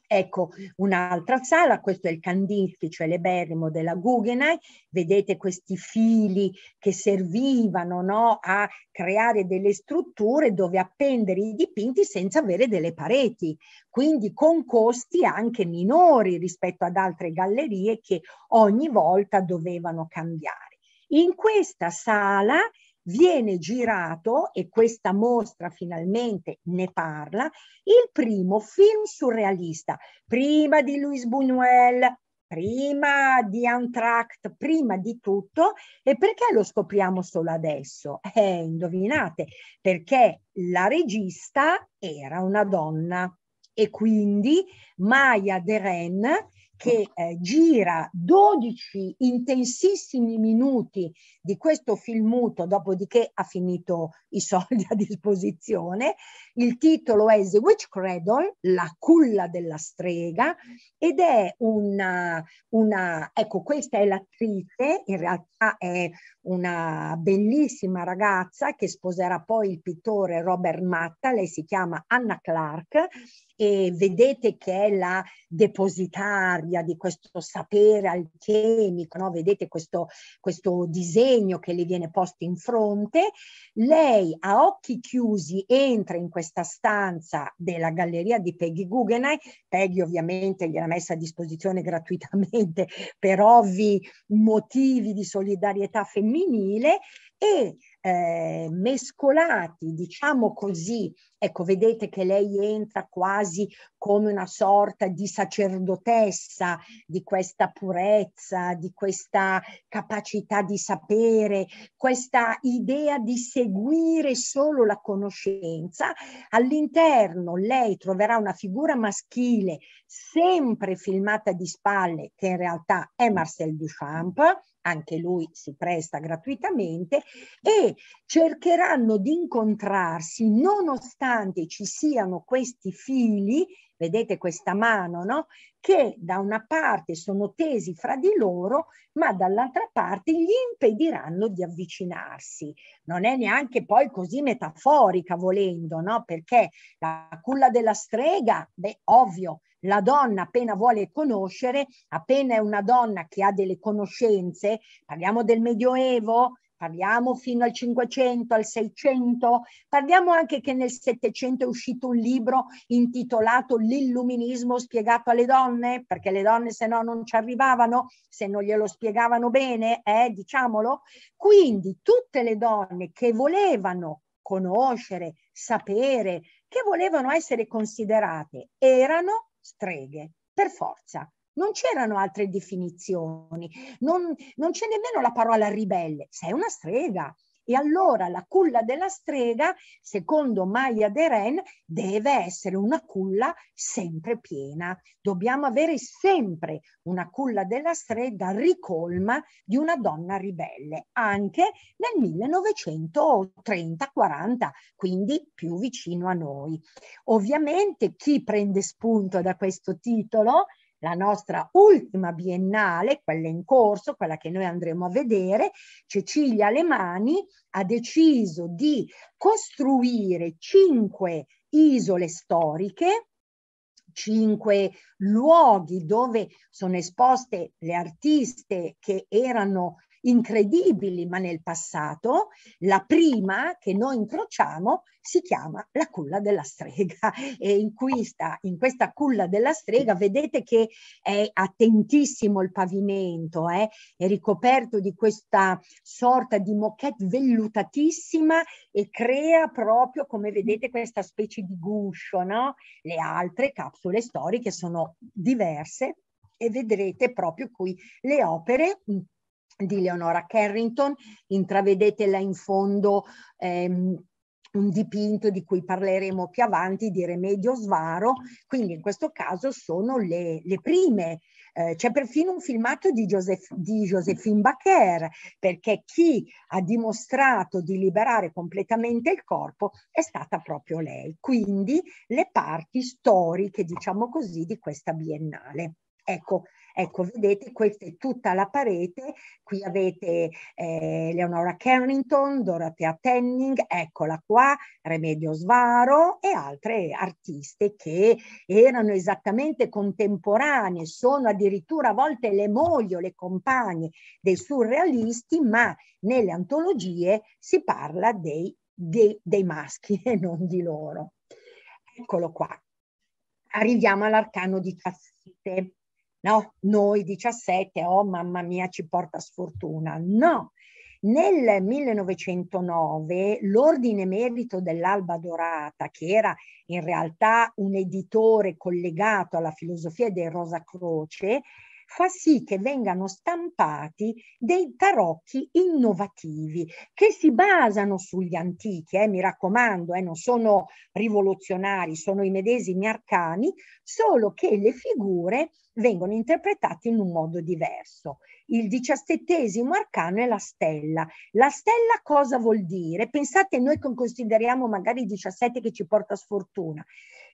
Ecco un'altra sala, questo è il Kandinsky, cioè l'eberrimo della Guggenheim, vedete questi fili che servivano no, a creare delle strutture dove appendere i dipinti senza avere delle pareti, quindi con costi anche minori rispetto ad altre gallerie che ogni volta dovevano cambiare. In questa sala viene girato, e questa mostra finalmente ne parla, il primo film surrealista, prima di Luis Buñuel, prima di Antract, prima di tutto. E perché lo scopriamo solo adesso? Eh, indovinate, perché la regista era una donna e quindi Maya Deren che eh, gira 12 intensissimi minuti di questo film muto, dopodiché ha finito i soldi a disposizione. Il titolo è The Witch Cradle, la culla della strega, ed è una, una ecco questa è l'attrice, in realtà è una bellissima ragazza che sposerà poi il pittore Robert Matta, lei si chiama Anna Clark e vedete che è la depositaria di questo sapere alchemico, no? vedete questo, questo disegno che le viene posto in fronte, lei a occhi chiusi entra in questa stanza della galleria di Peggy Guggenheim, Peggy ovviamente gliela messa a disposizione gratuitamente per ovvi motivi di solidarietà femminile, e eh, mescolati, diciamo così, ecco, vedete che lei entra quasi come una sorta di sacerdotessa di questa purezza, di questa capacità di sapere, questa idea di seguire solo la conoscenza. All'interno lei troverà una figura maschile sempre filmata di spalle, che in realtà è Marcel Duchamp, anche lui si presta gratuitamente, e cercheranno di incontrarsi nonostante ci siano questi fili, vedete questa mano, no? che da una parte sono tesi fra di loro, ma dall'altra parte gli impediranno di avvicinarsi. Non è neanche poi così metaforica volendo, no? perché la culla della strega, beh, ovvio, la donna appena vuole conoscere, appena è una donna che ha delle conoscenze, parliamo del Medioevo, parliamo fino al 500, al 600, parliamo anche che nel 700 è uscito un libro intitolato L'illuminismo spiegato alle donne, perché le donne se no non ci arrivavano, se non glielo spiegavano bene, eh, diciamolo. Quindi tutte le donne che volevano conoscere, sapere, che volevano essere considerate, erano streghe, per forza. Non c'erano altre definizioni, non, non c'è nemmeno la parola ribelle, sei una strega, e allora la culla della strega, secondo Maya de Ren, deve essere una culla sempre piena. Dobbiamo avere sempre una culla della strega ricolma di una donna ribelle, anche nel 1930-40, quindi più vicino a noi. Ovviamente chi prende spunto da questo titolo la nostra ultima biennale, quella in corso, quella che noi andremo a vedere, Cecilia Alemani ha deciso di costruire cinque isole storiche cinque luoghi dove sono esposte le artiste che erano incredibili, ma nel passato, la prima che noi incrociamo si chiama la culla della strega e in questa, in questa culla della strega vedete che è attentissimo il pavimento, eh? è ricoperto di questa sorta di moquette vellutatissima e crea proprio, come vedete, questa specie di guscio, no? Le altre capsule storiche sono diverse e vedrete proprio qui le opere di Leonora Carrington, intravedetela in fondo ehm, un dipinto di cui parleremo più avanti di Remedio Svaro, quindi in questo caso sono le, le prime. Eh, c'è perfino un filmato di, Joseph, di Josephine Bacher, perché chi ha dimostrato di liberare completamente il corpo è stata proprio lei, quindi le parti storiche, diciamo così, di questa biennale. Ecco, Ecco, vedete, questa è tutta la parete, qui avete eh, Leonora Carrington, Dorothea Tenning, eccola qua, Remedio Svaro e altre artiste che erano esattamente contemporanee, sono addirittura a volte le mogli o le compagne dei surrealisti, ma nelle antologie si parla dei, dei, dei maschi e non di loro. Eccolo qua. Arriviamo all'arcano di Cassite no? Noi 17, oh mamma mia ci porta sfortuna. No, nel 1909 l'Ordine Merito dell'Alba Dorata, che era in realtà un editore collegato alla filosofia dei Rosa Croce, fa sì che vengano stampati dei tarocchi innovativi che si basano sugli antichi, eh, mi raccomando, eh, non sono rivoluzionari, sono i medesimi arcani, solo che le figure vengono interpretate in un modo diverso. Il diciassettesimo arcano è la stella. La stella cosa vuol dire? Pensate noi che consideriamo magari il 17 che ci porta sfortuna.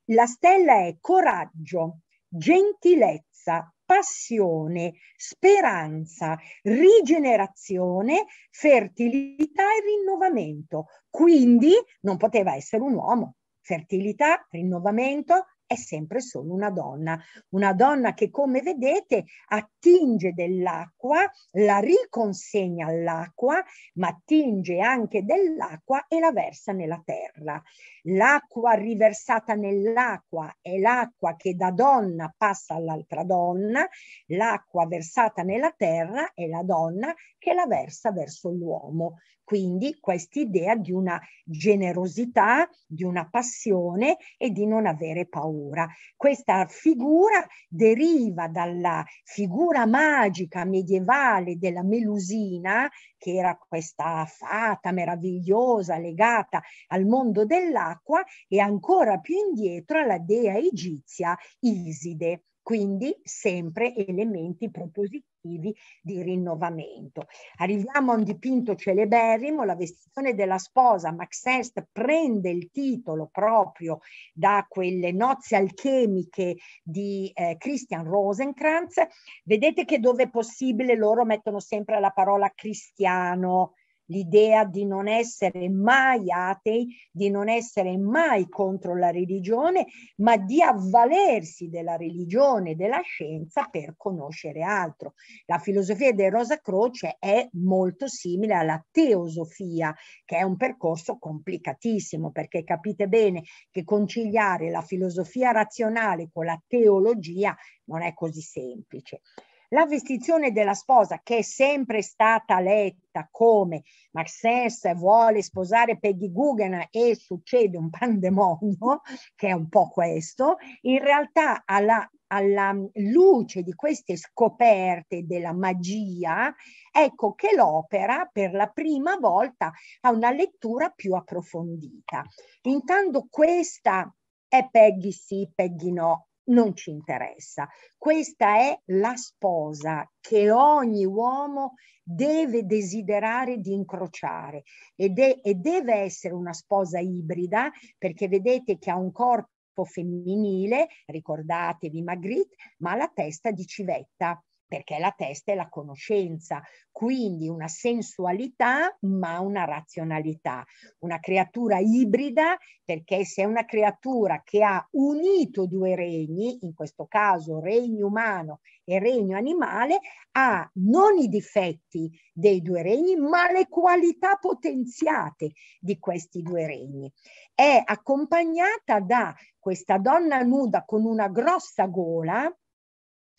La stella è coraggio, gentilezza, passione, speranza, rigenerazione, fertilità e rinnovamento. Quindi non poteva essere un uomo. Fertilità, rinnovamento, è sempre solo una donna, una donna che come vedete attinge dell'acqua, la riconsegna all'acqua, ma attinge anche dell'acqua e la versa nella terra. L'acqua riversata nell'acqua è l'acqua che da donna passa all'altra donna, l'acqua versata nella terra è la donna che la versa verso l'uomo. Quindi quest'idea di una generosità, di una passione e di non avere paura paura. Questa figura deriva dalla figura magica medievale della Melusina, che era questa fata meravigliosa legata al mondo dell'acqua, e ancora più indietro alla dea egizia Iside quindi sempre elementi propositivi di rinnovamento. Arriviamo a un dipinto celeberrimo, la vestizione della sposa, Max Ernst prende il titolo proprio da quelle nozze alchemiche di eh, Christian Rosenkranz, vedete che dove è possibile loro mettono sempre la parola cristiano, l'idea di non essere mai atei, di non essere mai contro la religione, ma di avvalersi della religione, della scienza per conoscere altro. La filosofia del Rosa Croce è molto simile alla teosofia, che è un percorso complicatissimo, perché capite bene che conciliare la filosofia razionale con la teologia non è così semplice. La vestizione della sposa, che è sempre stata letta come Marcessa vuole sposare Peggy Guggen e succede un pandemonio, che è un po' questo, in realtà alla, alla luce di queste scoperte della magia, ecco che l'opera per la prima volta ha una lettura più approfondita. Intanto questa è Peggy sì, Peggy no, non ci interessa. Questa è la sposa che ogni uomo deve desiderare di incrociare e, de- e deve essere una sposa ibrida perché vedete che ha un corpo femminile, ricordatevi Magritte, ma la testa di civetta perché la testa è la conoscenza, quindi una sensualità ma una razionalità, una creatura ibrida perché se è una creatura che ha unito due regni, in questo caso regno umano e regno animale, ha non i difetti dei due regni ma le qualità potenziate di questi due regni. È accompagnata da questa donna nuda con una grossa gola,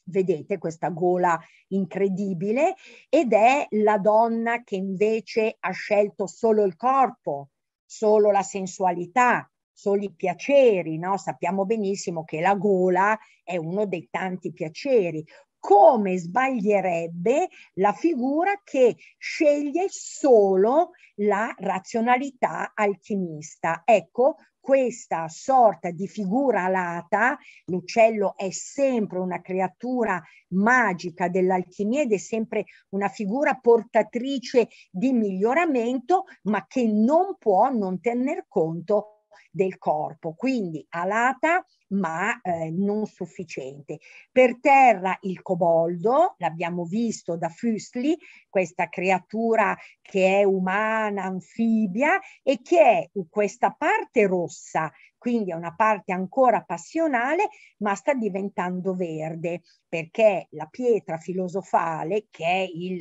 vedete questa gola incredibile, ed è la donna che invece ha scelto solo il corpo, solo la sensualità, solo i piaceri, no? Sappiamo benissimo che la gola è uno dei tanti piaceri. Come sbaglierebbe la figura che sceglie solo la razionalità alchimista? Ecco, questa sorta di figura alata, l'uccello è sempre una creatura magica dell'alchimia ed è sempre una figura portatrice di miglioramento, ma che non può non tener conto del corpo, quindi alata ma eh, non sufficiente. Per terra il coboldo, l'abbiamo visto da Füßli, questa creatura che è umana, anfibia e che è questa parte rossa, quindi è una parte ancora passionale, ma sta diventando verde perché la pietra filosofale, che è il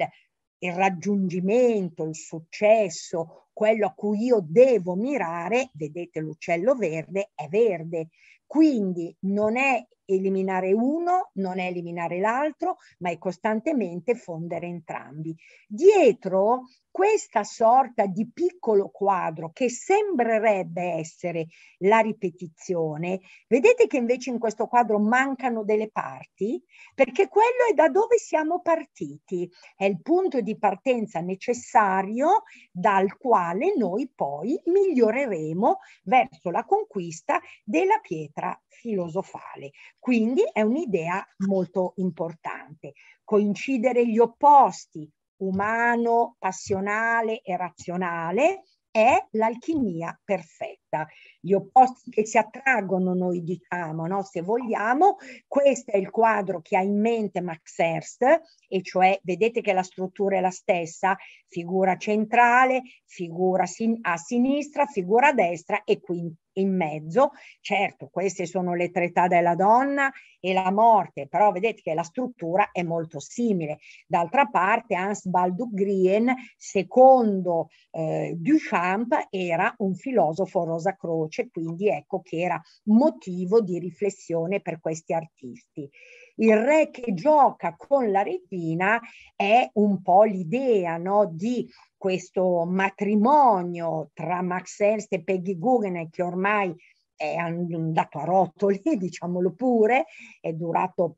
il raggiungimento, il successo, quello a cui io devo mirare, vedete l'uccello verde, è verde. Quindi non è eliminare uno non è eliminare l'altro, ma è costantemente fondere entrambi. Dietro questa sorta di piccolo quadro che sembrerebbe essere la ripetizione, vedete che invece in questo quadro mancano delle parti, perché quello è da dove siamo partiti, è il punto di partenza necessario dal quale noi poi miglioreremo verso la conquista della pietra filosofale. Quindi è un'idea molto importante. Coincidere gli opposti, umano, passionale e razionale, è l'alchimia perfetta. Gli opposti che si attraggono, noi diciamo, no? se vogliamo, questo è il quadro che ha in mente Max Ernst, e cioè vedete che la struttura è la stessa, figura centrale, figura sin- a sinistra, figura a destra e quindi in mezzo. Certo, queste sono le tre età della donna e la morte, però vedete che la struttura è molto simile. D'altra parte Hans Balduc Grien, secondo eh, Duchamp, era un filosofo rosa croce, quindi ecco che era motivo di riflessione per questi artisti il re che gioca con la regina è un po' l'idea no, di questo matrimonio tra Max Ernst e Peggy Guggenheim che ormai è andato a rotoli, diciamolo pure, è durato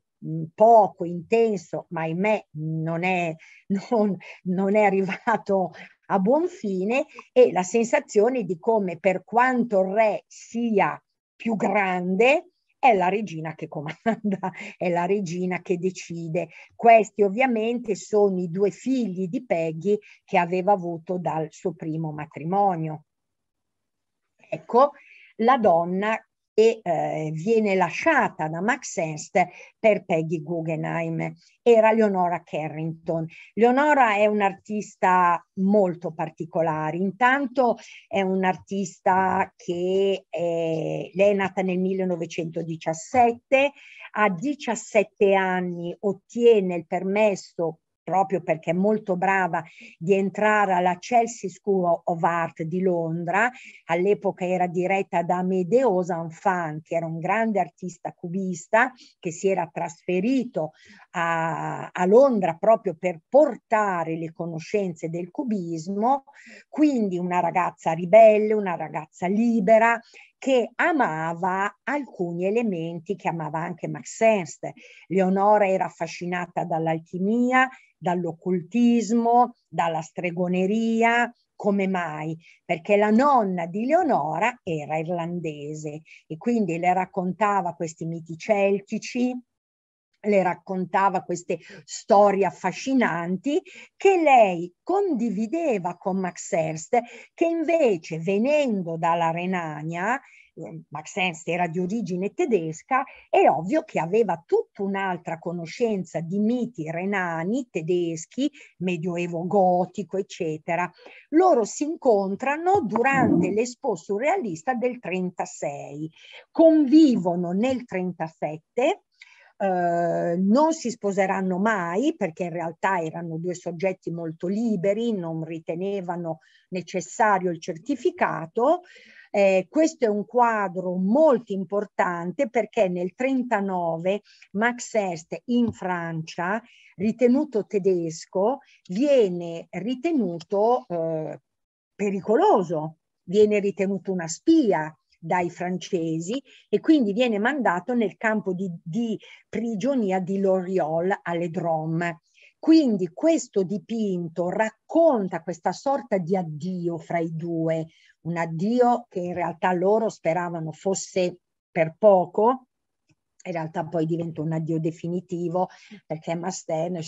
poco, intenso, ma ahimè non è, non, non è arrivato a buon fine e la sensazione di come per quanto il re sia più grande, è la regina che comanda, è la regina che decide. Questi ovviamente sono i due figli di Peggy che aveva avuto dal suo primo matrimonio. Ecco, la donna e eh, viene lasciata da Max Ernst per Peggy Guggenheim. Era Leonora Carrington. Leonora è un'artista molto particolare. Intanto è un'artista che è, eh, lei è nata nel 1917, a 17 anni ottiene il permesso proprio perché è molto brava, di entrare alla Chelsea School of Art di Londra, all'epoca era diretta da Amedeo Zanfan, che era un grande artista cubista che si era trasferito a, a Londra proprio per portare le conoscenze del cubismo, quindi una ragazza ribelle, una ragazza libera, che amava alcuni elementi che amava anche Max Ernst. Leonora era affascinata dall'alchimia, dall'occultismo, dalla stregoneria, come mai? Perché la nonna di Leonora era irlandese e quindi le raccontava questi miti celtici, le raccontava queste storie affascinanti che lei condivideva con Max Ernst, che invece venendo dalla Renania, eh, Max Ernst era di origine tedesca, è ovvio che aveva tutta un'altra conoscenza di miti renani, tedeschi, medioevo gotico, eccetera. Loro si incontrano durante l'Expo surrealista del 36, convivono nel 37 Ehm, non si sposeranno mai perché in realtà erano due soggetti molto liberi, non ritenevano necessario il certificato. Eh, questo è un quadro molto importante perché nel 1939 Max Est in Francia, ritenuto tedesco, viene ritenuto eh, pericoloso, viene ritenuto una spia, dai francesi e quindi viene mandato nel campo di, di prigionia di Loriol alle Drôme. Quindi questo dipinto racconta questa sorta di addio fra i due, un addio che in realtà loro speravano fosse per poco, in realtà poi diventa un addio definitivo perché Masten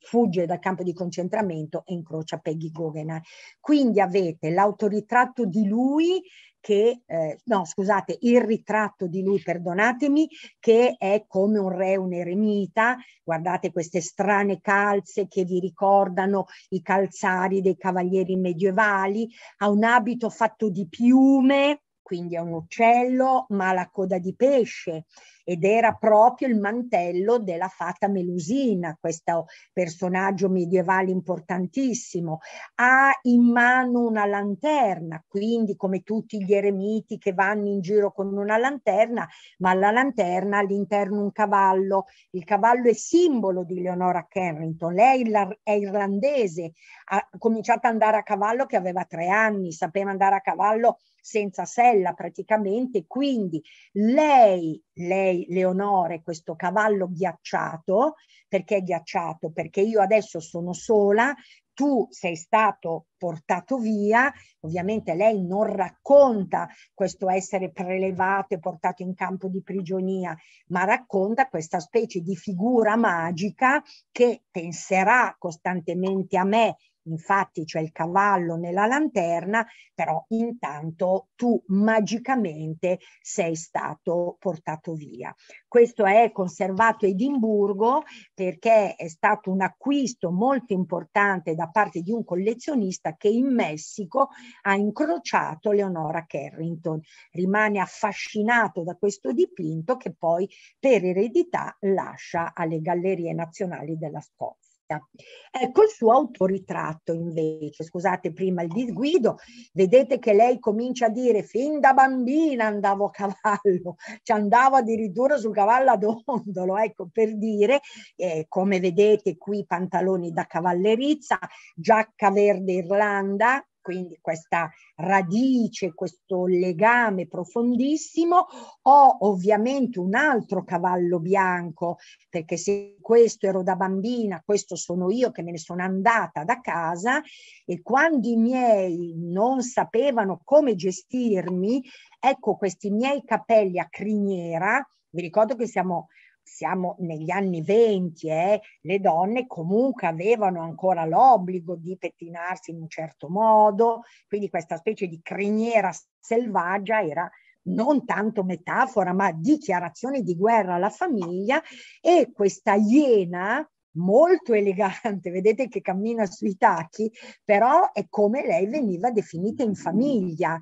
fugge dal campo di concentramento e incrocia Peggy Guggenheim. Quindi avete l'autoritratto di lui che, eh, no scusate, il ritratto di lui, perdonatemi, che è come un re, un eremita, guardate queste strane calze che vi ricordano i calzari dei cavalieri medievali, ha un abito fatto di piume, quindi è un uccello, ma la coda di pesce ed era proprio il mantello della fata Melusina, questo personaggio medievale importantissimo. Ha in mano una lanterna, quindi come tutti gli eremiti che vanno in giro con una lanterna, ma la lanterna all'interno un cavallo. Il cavallo è simbolo di Leonora Carrington, lei è irlandese, ha cominciato ad andare a cavallo che aveva tre anni, sapeva andare a cavallo senza sella praticamente, quindi lei, lei Leonore, questo cavallo ghiacciato, perché è ghiacciato? Perché io adesso sono sola, tu sei stato portato via, ovviamente lei non racconta questo essere prelevato e portato in campo di prigionia, ma racconta questa specie di figura magica che penserà costantemente a me, infatti c'è il cavallo nella lanterna, però intanto tu magicamente sei stato portato via. Questo è conservato Edimburgo perché è stato un acquisto molto importante da parte di un collezionista che in Messico ha incrociato Leonora Carrington. Rimane affascinato da questo dipinto che poi per eredità lascia alle Gallerie Nazionali della Scozia vita. Ecco il suo autoritratto invece, scusate prima il disguido, vedete che lei comincia a dire fin da bambina andavo a cavallo, ci andavo addirittura sul cavallo ad ondolo, ecco per dire, eh, come vedete qui pantaloni da cavallerizza, giacca verde Irlanda, quindi questa radice, questo legame profondissimo. Ho ovviamente un altro cavallo bianco, perché se questo ero da bambina, questo sono io che me ne sono andata da casa e quando i miei non sapevano come gestirmi, ecco questi miei capelli a criniera, vi ricordo che siamo siamo negli anni venti, eh, le donne comunque avevano ancora l'obbligo di pettinarsi in un certo modo, quindi questa specie di criniera selvaggia era non tanto metafora, ma dichiarazione di guerra alla famiglia e questa iena molto elegante, vedete che cammina sui tacchi, però è come lei veniva definita in famiglia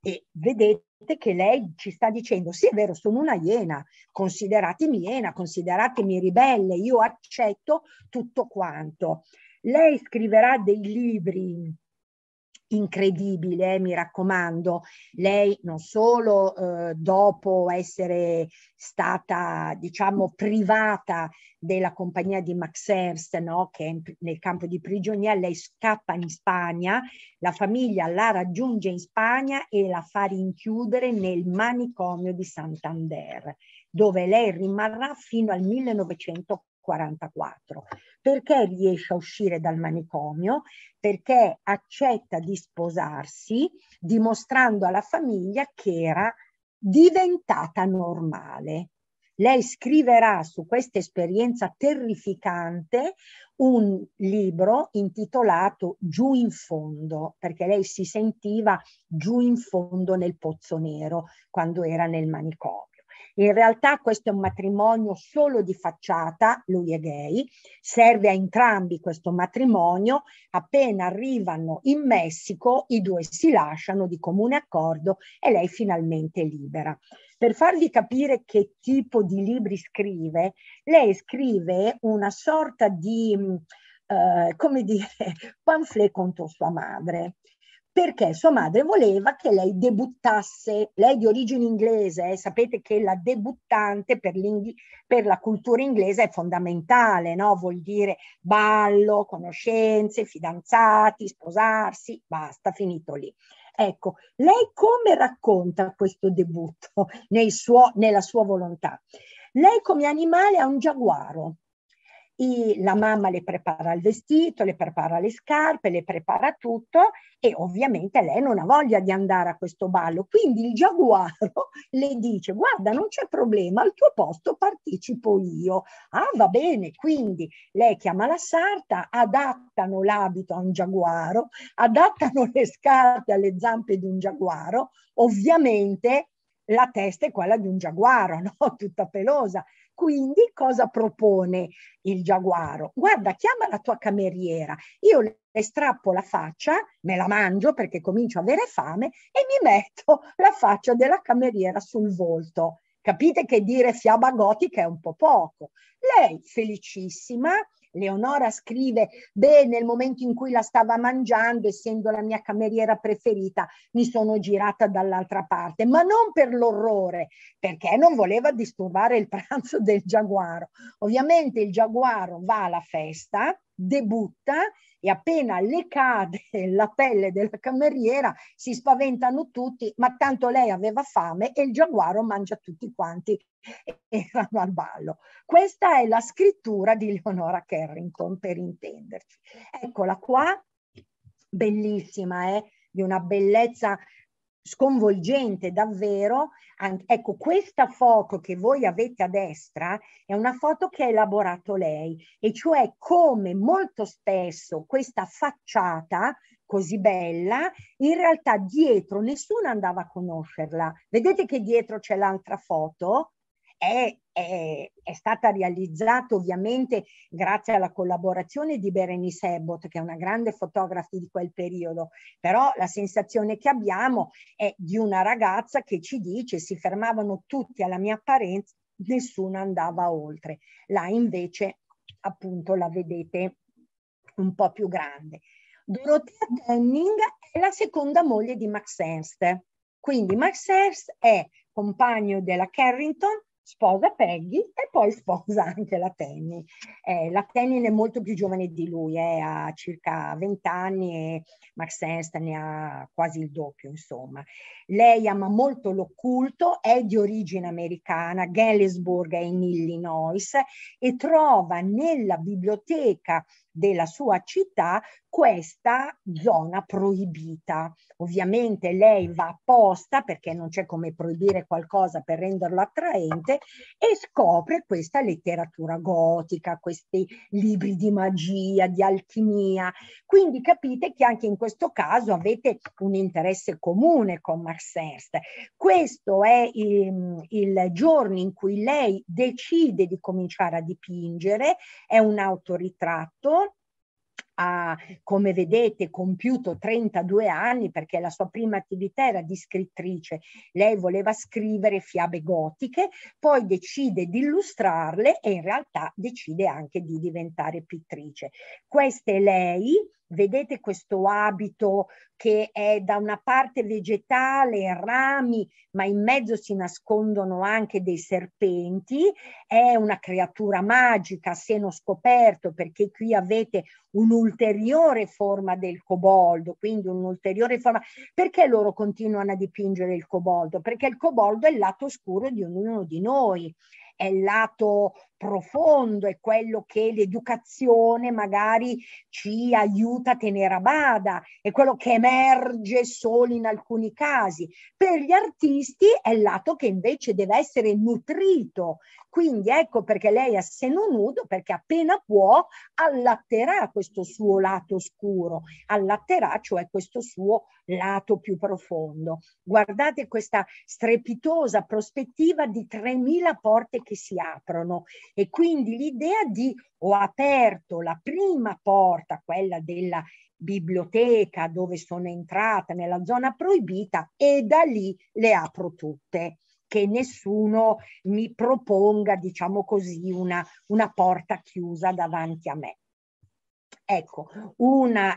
e vedete che lei ci sta dicendo, sì è vero, sono una iena, consideratemi iena, consideratemi ribelle, io accetto tutto quanto. Lei scriverà dei libri incredibile, eh, mi raccomando. Lei non solo eh, dopo essere stata, diciamo, privata della compagnia di Max Ernst, no? che in, nel campo di prigionia, lei scappa in Spagna, la famiglia la raggiunge in Spagna e la fa rinchiudere nel manicomio di Santander, dove lei rimarrà fino al 1940. 44, perché riesce a uscire dal manicomio, perché accetta di sposarsi dimostrando alla famiglia che era diventata normale. Lei scriverà su questa esperienza terrificante un libro intitolato Giù in fondo, perché lei si sentiva giù in fondo nel pozzo nero quando era nel manicomio. In realtà questo è un matrimonio solo di facciata, lui è gay, serve a entrambi questo matrimonio, appena arrivano in Messico i due si lasciano di comune accordo e lei finalmente è libera. Per farvi capire che tipo di libri scrive, lei scrive una sorta di... Uh, come dire, pamphlet contro sua madre perché sua madre voleva che lei debuttasse, lei di origine inglese, eh, sapete che la debuttante per, per, la cultura inglese è fondamentale, no? vuol dire ballo, conoscenze, fidanzati, sposarsi, basta, finito lì. Ecco, lei come racconta questo debutto nel suo, nella sua volontà? Lei come animale ha un giaguaro, i, la mamma le prepara il vestito, le prepara le scarpe, le prepara tutto e ovviamente lei non ha voglia di andare a questo ballo. Quindi il giaguaro le dice guarda non c'è problema, al tuo posto partecipo io. Ah va bene, quindi lei chiama la sarta, adattano l'abito a un giaguaro, adattano le scarpe alle zampe di un giaguaro, ovviamente la testa è quella di un giaguaro, no? tutta pelosa. Quindi cosa propone il giaguaro? Guarda, chiama la tua cameriera, io le strappo la faccia, me la mangio perché comincio a avere fame e mi metto la faccia della cameriera sul volto. Capite che dire fiaba gotica è un po' poco. Lei, felicissima, Leonora scrive, beh, nel momento in cui la stava mangiando, essendo la mia cameriera preferita, mi sono girata dall'altra parte, ma non per l'orrore, perché non voleva disturbare il pranzo del giaguaro. Ovviamente il giaguaro va alla festa, debutta e appena le cade la pelle della cameriera si spaventano tutti, ma tanto lei aveva fame e il giaguaro mangia tutti quanti erano al ballo. Questa è la scrittura di Leonora Carrington, per intenderci. Eccola qua, bellissima, eh? di una bellezza sconvolgente davvero. ecco, questa foto che voi avete a destra è una foto che ha elaborato lei, e cioè come molto spesso questa facciata così bella, in realtà dietro nessuno andava a conoscerla. Vedete che dietro c'è l'altra foto? È è, è, stata realizzata ovviamente grazie alla collaborazione di Berenice Ebbot, che è una grande fotografa di quel periodo, però la sensazione che abbiamo è di una ragazza che ci dice si fermavano tutti alla mia apparenza, nessuno andava oltre. Là invece appunto la vedete un po' più grande. Dorothea Denning è la seconda moglie di Max Ernst, quindi Max Ernst è compagno della Carrington sposa Peggy e poi sposa anche la Tenny. Eh, la Tenny è molto più giovane di lui, eh, ha circa 20 anni e Mark Sensta ne ha quasi il doppio, insomma. Lei ama molto l'occulto, è di origine americana, Galesburg è in Illinois e trova nella biblioteca della sua città questa zona proibita. Ovviamente lei va apposta perché non c'è come proibire qualcosa per renderlo attraente e scopre questa letteratura gotica, questi libri di magia, di alchimia. Quindi capite che anche in questo caso avete un interesse comune con Max Ernst. Questo è il, il giorno in cui lei decide di cominciare a dipingere, è un autoritratto ha, come vedete, compiuto 32 anni perché la sua prima attività era di scrittrice. Lei voleva scrivere fiabe gotiche, poi decide di illustrarle e in realtà decide anche di diventare pittrice. Questa è lei Vedete questo abito che è da una parte vegetale, rami, ma in mezzo si nascondono anche dei serpenti. È una creatura magica, seno scoperto, perché qui avete un'ulteriore forma del coboldo, quindi un'ulteriore forma. Perché loro continuano a dipingere il coboldo? Perché il coboldo è il lato oscuro di ognuno di noi è il lato profondo, è quello che l'educazione magari ci aiuta a tenere a bada, è quello che emerge solo in alcuni casi. Per gli artisti è il lato che invece deve essere nutrito, quindi ecco perché lei a seno nudo, perché appena può allatterà questo suo lato scuro, allatterà cioè questo suo lato più profondo. Guardate questa strepitosa prospettiva di 3.000 porte che si aprono e quindi l'idea di ho aperto la prima porta, quella della biblioteca dove sono entrata nella zona proibita e da lì le apro tutte che nessuno mi proponga, diciamo così, una, una porta chiusa davanti a me. Ecco,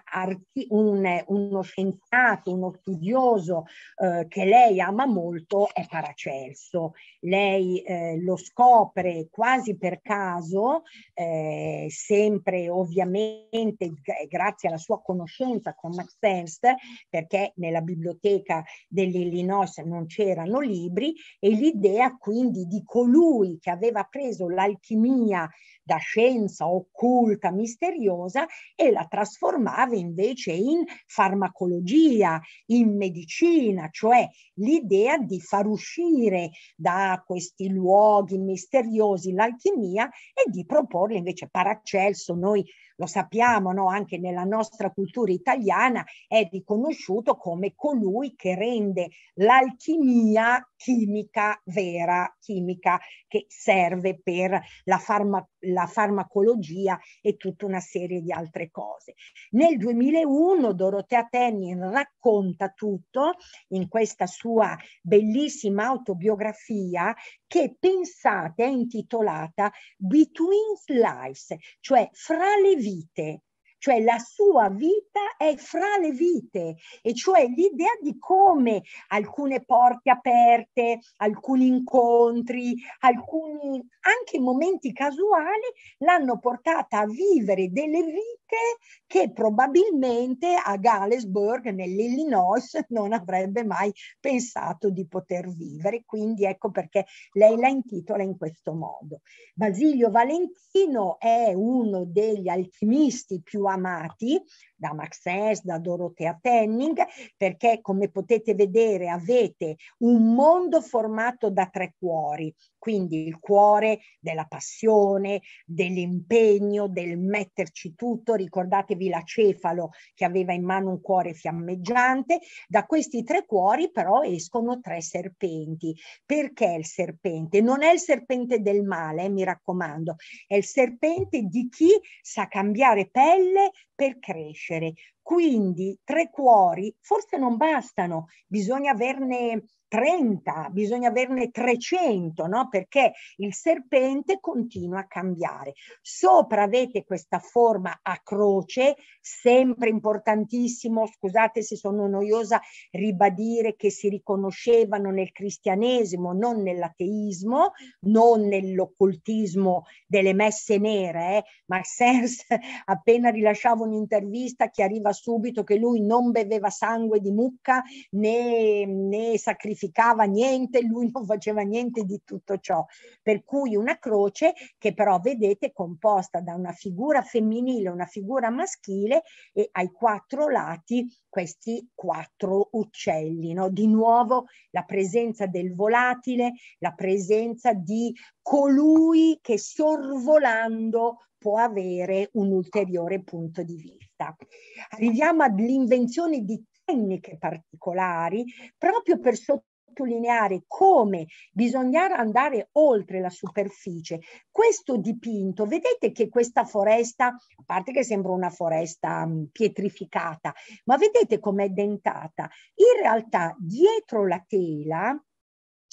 arti- un, uno scienziato, uno studioso eh, che lei ama molto è Paracelso. Lei eh, lo scopre quasi per caso, eh, sempre ovviamente grazie alla sua conoscenza con Max Ernst, perché nella biblioteca dell'Illinois non c'erano libri e l'idea quindi di colui che aveva preso l'alchimia da scienza occulta, misteriosa, e la trasformava invece in farmacologia, in medicina, cioè l'idea di far uscire da questi luoghi misteriosi l'alchimia e di proporle invece Paracelso, noi lo sappiamo no? anche nella nostra cultura italiana, è riconosciuto come colui che rende l'alchimia chimica vera, chimica che serve per la, farma, la farmacologia e tutta una serie di altre cose. Nel 2001 Dorotea Tennin racconta tutto in questa sua bellissima autobiografia che pensate è intitolata Between Lives, cioè fra le vite vite, cioè la sua vita è fra le vite, e cioè l'idea di come alcune porte aperte, alcuni incontri, alcuni anche momenti casuali l'hanno portata a vivere delle vite che probabilmente a Galesburg nell'Illinois non avrebbe mai pensato di poter vivere. Quindi ecco perché lei la intitola in questo modo. Basilio Valentino è uno degli alchimisti più amati da Max Hess, da Dorothea Tenning, perché come potete vedere avete un mondo formato da tre cuori, quindi il cuore della passione, dell'impegno, del metterci tutto, ricordatevi la Cefalo che aveva in mano un cuore fiammeggiante, da questi tre cuori però escono tre serpenti. Perché il serpente? Non è il serpente del male, eh, mi raccomando, è il serpente di chi sa cambiare pelle per crescere. Quindi tre cuori forse non bastano, bisogna averne 30, bisogna averne 300, no? Perché il serpente continua a cambiare. Sopra avete questa forma a croce, sempre importantissimo, scusate se sono noiosa, ribadire che si riconoscevano nel cristianesimo, non nell'ateismo, non nell'occultismo delle messe nere, eh? ma Sens appena rilasciava un'intervista chiariva subito che lui non beveva sangue di mucca né, né sacrificava niente, lui non faceva niente di tutto ciò. Per cui una croce che però vedete composta da una figura femminile, una figura maschile e ai quattro lati questi quattro uccelli. No? Di nuovo la presenza del volatile, la presenza di colui che sorvolando può avere un ulteriore punto di vista. Arriviamo all'invenzione di tecniche particolari proprio per sottolineare come bisognava andare oltre la superficie. Questo dipinto, vedete che questa foresta, a parte che sembra una foresta mm, pietrificata, ma vedete com'è dentata. In realtà dietro la tela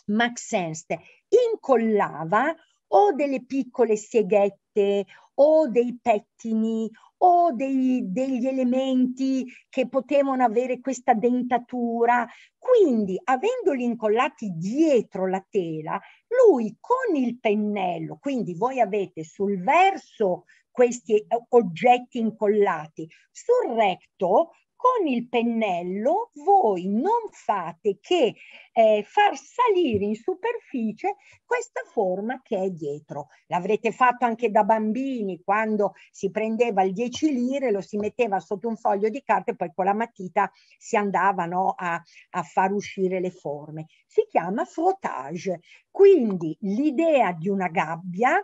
Max Ernst incollava o delle piccole sieghette o dei pettini o dei, degli elementi che potevano avere questa dentatura. Quindi, avendoli incollati dietro la tela, lui con il pennello, quindi voi avete sul verso questi eh, oggetti incollati, sul recto con il pennello voi non fate che eh, far salire in superficie questa forma che è dietro. L'avrete fatto anche da bambini quando si prendeva il 10 lire, lo si metteva sotto un foglio di carta e poi con la matita si andavano a, a far uscire le forme. Si chiama frottage. Quindi l'idea di una gabbia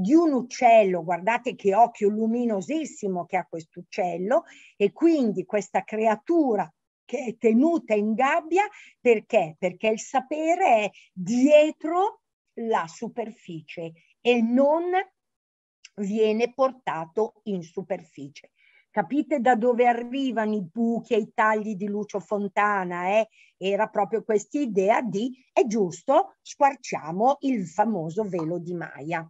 di un uccello, guardate che occhio luminosissimo che ha questo uccello, e quindi questa creatura che è tenuta in gabbia perché? Perché il sapere è dietro la superficie e non viene portato in superficie. Capite da dove arrivano i buchi e i tagli di Lucio Fontana? Eh? Era proprio questa idea di è giusto, squarciamo il famoso velo di Maia.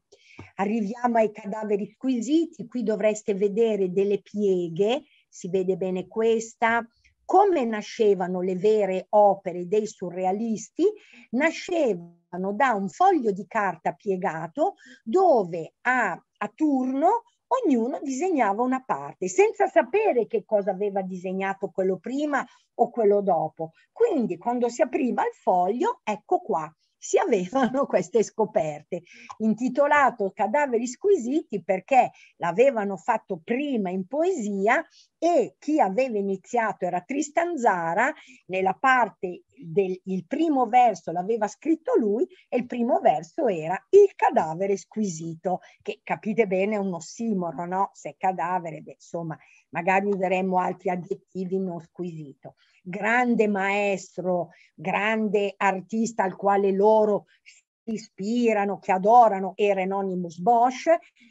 Arriviamo ai cadaveri squisiti, qui dovreste vedere delle pieghe, si vede bene questa, come nascevano le vere opere dei surrealisti, nascevano da un foglio di carta piegato dove a, a turno ognuno disegnava una parte senza sapere che cosa aveva disegnato quello prima o quello dopo. Quindi quando si apriva il foglio, ecco qua, si avevano queste scoperte, intitolato Cadaveri squisiti perché l'avevano fatto prima in poesia e chi aveva iniziato era Tristan Zara, nella parte del primo verso l'aveva scritto lui e il primo verso era il cadavere squisito, che capite bene è un ossimoro, no? Se cadavere, beh, insomma, magari useremmo altri aggettivi non squisito grande maestro, grande artista al quale loro si ispirano, che adorano, era Anonymous Bosch.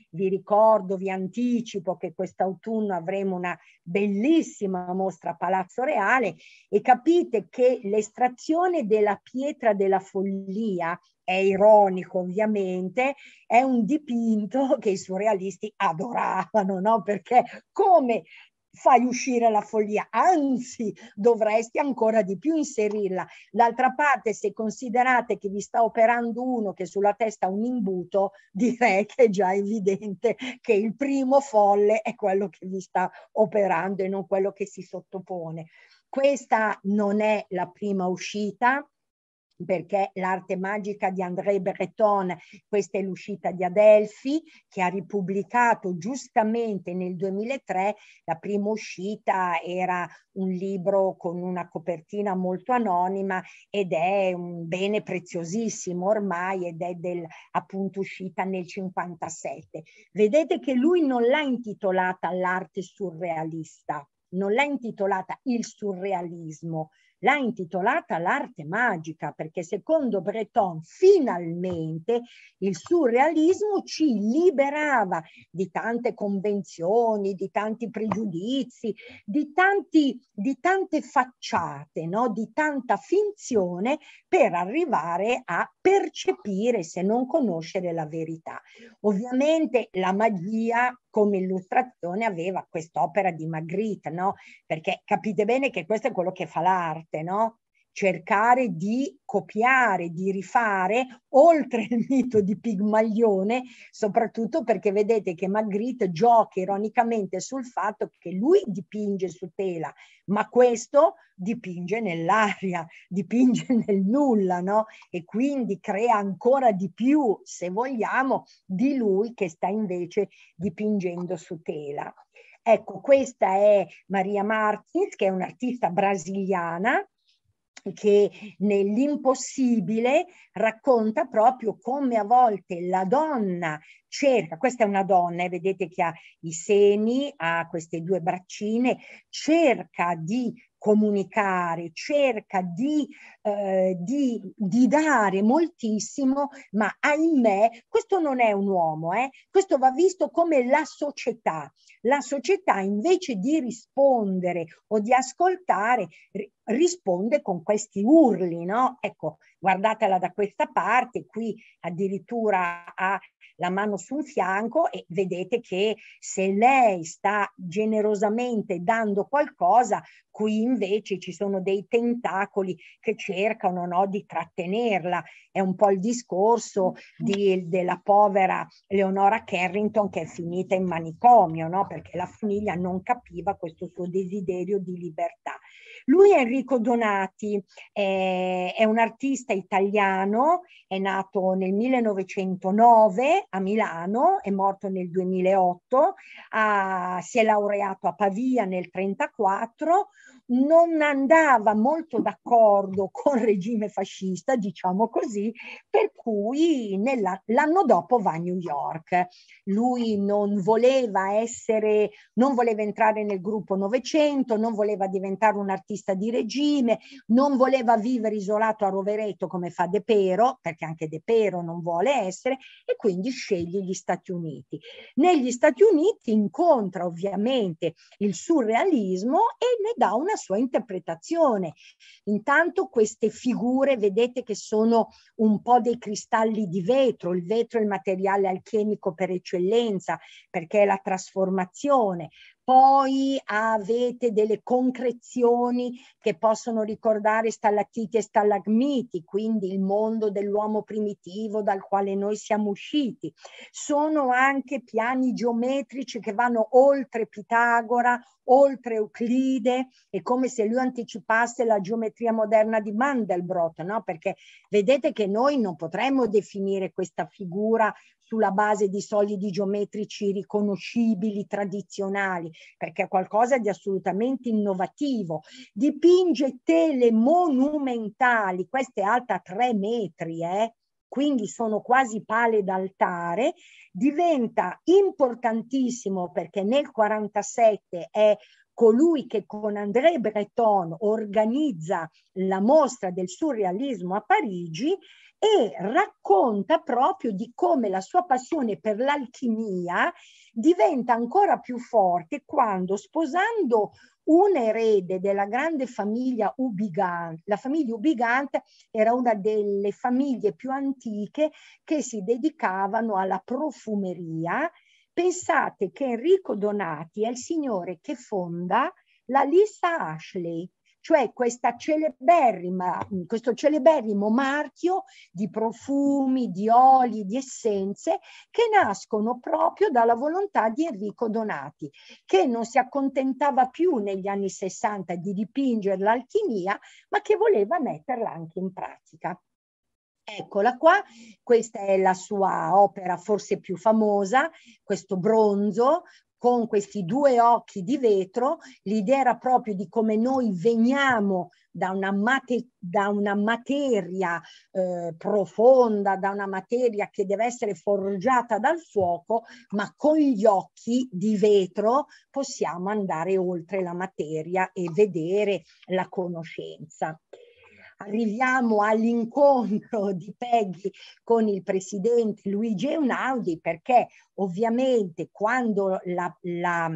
Vi ricordo, vi anticipo che quest'autunno avremo una bellissima mostra a Palazzo Reale e capite che l'estrazione della pietra della follia è ironico ovviamente, è un dipinto che i surrealisti adoravano, no? perché come fai uscire la follia, anzi dovresti ancora di più inserirla. D'altra parte, se considerate che vi sta operando uno che sulla testa ha un imbuto, direi che è già evidente che il primo folle è quello che vi sta operando e non quello che si sottopone. Questa non è la prima uscita, perché l'arte magica di André Breton, questa è l'uscita di Adelphi, che ha ripubblicato giustamente nel 2003, la prima uscita era un libro con una copertina molto anonima ed è un bene preziosissimo ormai ed è del, appunto uscita nel 57. Vedete che lui non l'ha intitolata l'arte surrealista, non l'ha intitolata il surrealismo, l'ha intitolata L'arte magica perché secondo Breton finalmente il surrealismo ci liberava di tante convenzioni, di tanti pregiudizi, di, tanti, di tante facciate, no? di tanta finzione per arrivare a percepire se non conoscere la verità. Ovviamente la magia come illustrazione aveva quest'opera di Magritte, no? Perché capite bene che questo è quello che fa l'arte, no? cercare di copiare, di rifare oltre il mito di Pigmaglione, soprattutto perché vedete che Magritte gioca ironicamente sul fatto che lui dipinge su tela, ma questo dipinge nell'aria, dipinge nel nulla, no? E quindi crea ancora di più, se vogliamo, di lui che sta invece dipingendo su tela. Ecco, questa è Maria Martins, che è un'artista brasiliana che nell'impossibile racconta proprio come a volte la donna cerca, questa è una donna, eh, vedete che ha i seni, ha queste due braccine, cerca di comunicare, cerca di eh, di, di, dare moltissimo, ma ahimè questo non è un uomo, eh? questo va visto come la società. La società invece di rispondere o di ascoltare risponde con questi urli, no? Ecco, guardatela da questa parte, qui addirittura ha la mano su un fianco e vedete che se lei sta generosamente dando qualcosa, qui invece ci sono dei tentacoli che cercano cercano no, di trattenerla. È un po' il discorso di, della povera Leonora Carrington che è finita in manicomio, no? perché la famiglia non capiva questo suo desiderio di libertà. Lui è Enrico Donati, è, è un artista italiano, è nato nel 1909 a Milano, è morto nel 2008, ha, si è laureato a Pavia nel 1934 non andava molto d'accordo col regime fascista, diciamo così, per cui nella, l'anno dopo va a New York. Lui non voleva essere, non voleva entrare nel gruppo Novecento, non voleva diventare un artista di regime, non voleva vivere isolato a Rovereto come fa De Pero, perché anche De Pero non vuole essere, e quindi sceglie gli Stati Uniti. Negli Stati Uniti incontra ovviamente il surrealismo e ne dà una sua interpretazione. Intanto queste figure vedete che sono un po' dei cristalli di vetro, il vetro è il materiale alchemico per eccellenza perché è la trasformazione, poi avete delle concrezioni che possono ricordare stalattiti e stalagmiti, quindi il mondo dell'uomo primitivo dal quale noi siamo usciti. Sono anche piani geometrici che vanno oltre Pitagora, oltre Euclide, è come se lui anticipasse la geometria moderna di Mandelbrot, no? perché vedete che noi non potremmo definire questa figura sulla base di solidi geometrici riconoscibili, tradizionali, perché è qualcosa di assolutamente innovativo. Dipinge tele monumentali, questa è alta 3 metri, eh? quindi sono quasi pale d'altare, diventa importantissimo perché nel 1947 è colui che con André Breton organizza la mostra del surrealismo a Parigi e racconta proprio di come la sua passione per l'alchimia diventa ancora più forte quando sposando un erede della grande famiglia Ubigant, la famiglia Ubigant era una delle famiglie più antiche che si dedicavano alla profumeria. Pensate che Enrico Donati è il signore che fonda la lista Ashley, cioè questo celeberrimo marchio di profumi, di oli, di essenze che nascono proprio dalla volontà di Enrico Donati, che non si accontentava più negli anni 60 di dipingere l'alchimia, ma che voleva metterla anche in pratica. Eccola qua, questa è la sua opera forse più famosa, questo bronzo con questi due occhi di vetro, l'idea era proprio di come noi veniamo da una, mate, da una materia eh, profonda, da una materia che deve essere forgiata dal fuoco, ma con gli occhi di vetro possiamo andare oltre la materia e vedere la conoscenza arriviamo all'incontro di Peggy con il presidente Luigi Eunaudi perché ovviamente quando la, la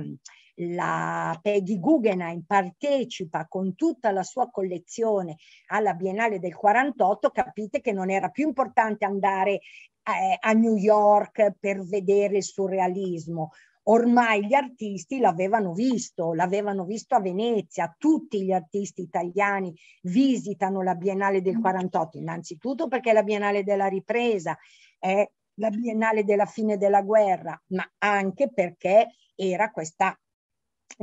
la Peggy Guggenheim partecipa con tutta la sua collezione alla Biennale del 48, capite che non era più importante andare eh, a New York per vedere il surrealismo ormai gli artisti l'avevano visto, l'avevano visto a Venezia, tutti gli artisti italiani visitano la Biennale del 48, mm. innanzitutto perché è la Biennale della ripresa, è la Biennale della fine della guerra, ma anche perché era questa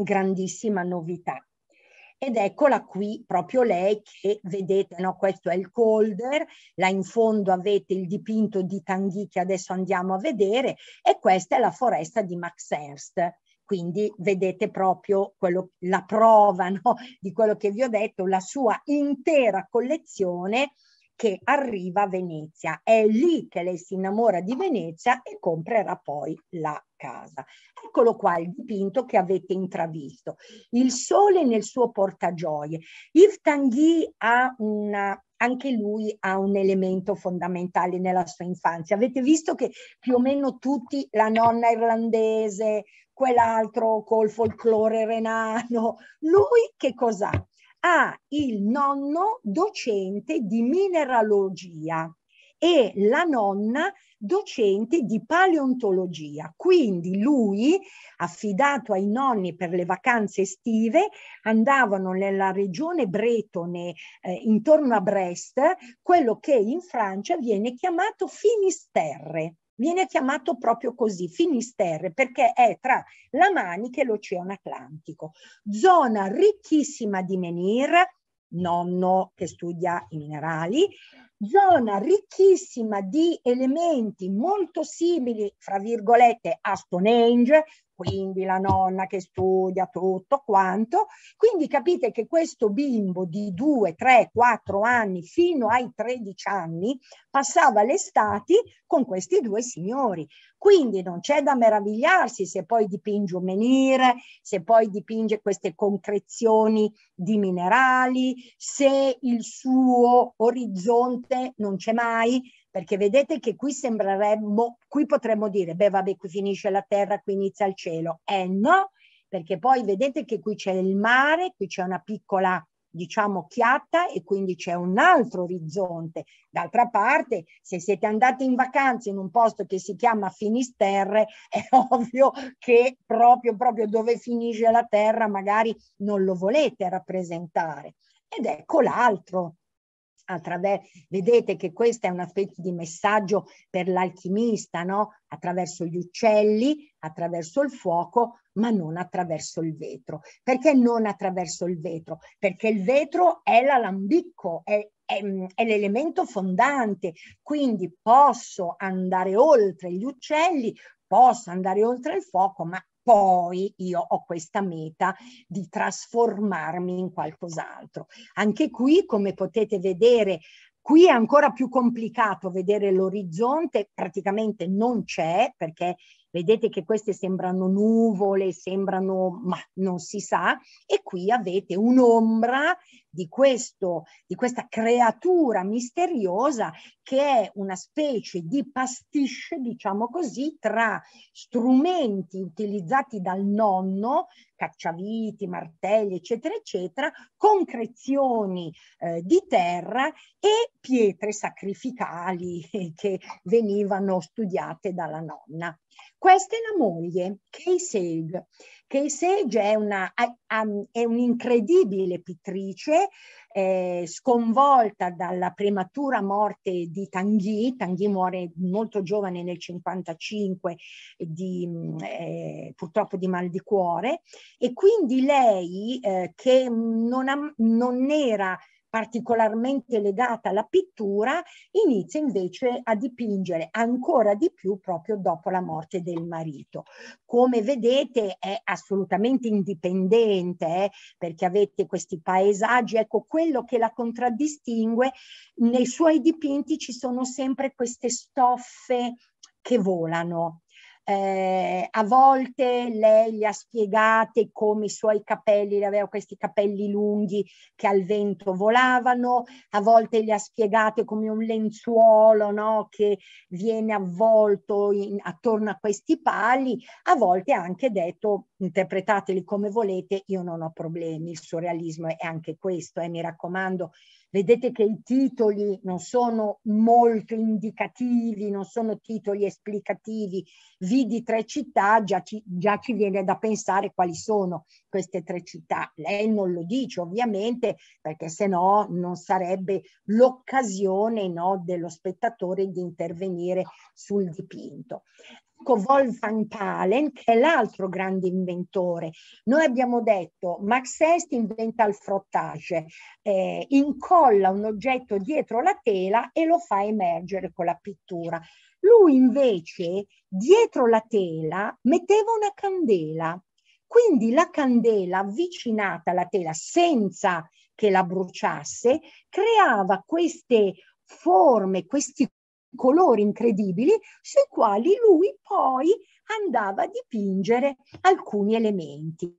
grandissima novità. Ed eccola qui proprio lei che vedete, no? questo è il colder, là in fondo avete il dipinto di Tanguy che adesso andiamo a vedere e questa è la foresta di Max Ernst quindi vedete proprio quello, la prova no? di quello che vi ho detto, la sua intera collezione che arriva a Venezia. È lì che lei si innamora di Venezia e comprerà poi la casa. Eccolo qua il dipinto che avete intravisto. Il sole nel suo portagioie. Yves Tanguy ha una anche lui ha un elemento fondamentale nella sua infanzia. Avete visto che più o meno tutti, la nonna irlandese, quell'altro col folklore renano, lui che cos'ha? Ha il nonno docente di mineralogia e la nonna docente di paleontologia. Quindi lui, affidato ai nonni per le vacanze estive, andavano nella regione bretone eh, intorno a Brest, quello che in Francia viene chiamato Finisterre viene chiamato proprio così, Finisterre, perché è tra la Manica e l'Oceano Atlantico. Zona ricchissima di menhir, nonno che studia i minerali, zona ricchissima di elementi molto simili, fra virgolette, a Stonehenge, quindi la nonna che studia tutto quanto. Quindi capite che questo bimbo di 2, 3, 4 anni fino ai 13 anni passava l'estate con questi due signori. Quindi non c'è da meravigliarsi se poi dipinge un menire, se poi dipinge queste concrezioni di minerali, se il suo orizzonte non c'è mai, perché vedete che qui sembreremmo, qui potremmo dire, beh vabbè, qui finisce la terra, qui inizia il cielo. Eh no, perché poi vedete che qui c'è il mare, qui c'è una piccola diciamo chiatta e quindi c'è un altro orizzonte. D'altra parte, se siete andati in vacanza in un posto che si chiama Finisterre, è ovvio che proprio, proprio dove finisce la terra magari non lo volete rappresentare. Ed ecco l'altro, vedete che questa è una specie di messaggio per l'alchimista, no? attraverso gli uccelli, attraverso il fuoco, ma non attraverso il vetro. Perché non attraverso il vetro? Perché il vetro è l'alambicco, è, è, è l'elemento fondante, quindi posso andare oltre gli uccelli, posso andare oltre il fuoco, ma poi io ho questa meta di trasformarmi in qualcos'altro. Anche qui, come potete vedere, Qui è ancora più complicato vedere l'orizzonte, praticamente non c'è perché vedete che queste sembrano nuvole, sembrano ma non si sa, e qui avete un'ombra di, questo, di questa creatura misteriosa che è una specie di pastiche, diciamo così, tra strumenti utilizzati dal nonno, cacciaviti, martelli, eccetera, eccetera, concrezioni eh, di terra e pietre sacrificali che venivano studiate dalla nonna. Questa è la moglie, Kay Seig, Kay Sage è, una, è un'incredibile pittrice eh, sconvolta dalla prematura morte di Tanguy. Tanguy muore molto giovane nel 1955, eh, purtroppo di mal di cuore, e quindi lei eh, che non, ha, non era particolarmente legata alla pittura, inizia invece a dipingere ancora di più proprio dopo la morte del marito. Come vedete è assolutamente indipendente eh, perché avete questi paesaggi, ecco quello che la contraddistingue, nei suoi dipinti ci sono sempre queste stoffe che volano, eh, a volte lei gli ha spiegate come i suoi capelli, aveva questi capelli lunghi che al vento volavano, a volte gli ha spiegate come un lenzuolo no? che viene avvolto in, attorno a questi pali, a volte ha anche detto interpretateli come volete, io non ho problemi, il surrealismo è anche questo, eh, mi raccomando, Vedete che i titoli non sono molto indicativi, non sono titoli esplicativi. Vidi tre città, già ci, già ci viene da pensare quali sono queste tre città. Lei non lo dice ovviamente perché se no non sarebbe l'occasione no, dello spettatore di intervenire sul dipinto con Wolfgang Palen, che è l'altro grande inventore. Noi abbiamo detto Max Est inventa il frottage, eh, incolla un oggetto dietro la tela e lo fa emergere con la pittura. Lui invece dietro la tela metteva una candela. Quindi la candela avvicinata alla tela senza che la bruciasse creava queste forme, questi colori incredibili sui quali lui poi andava a dipingere alcuni elementi.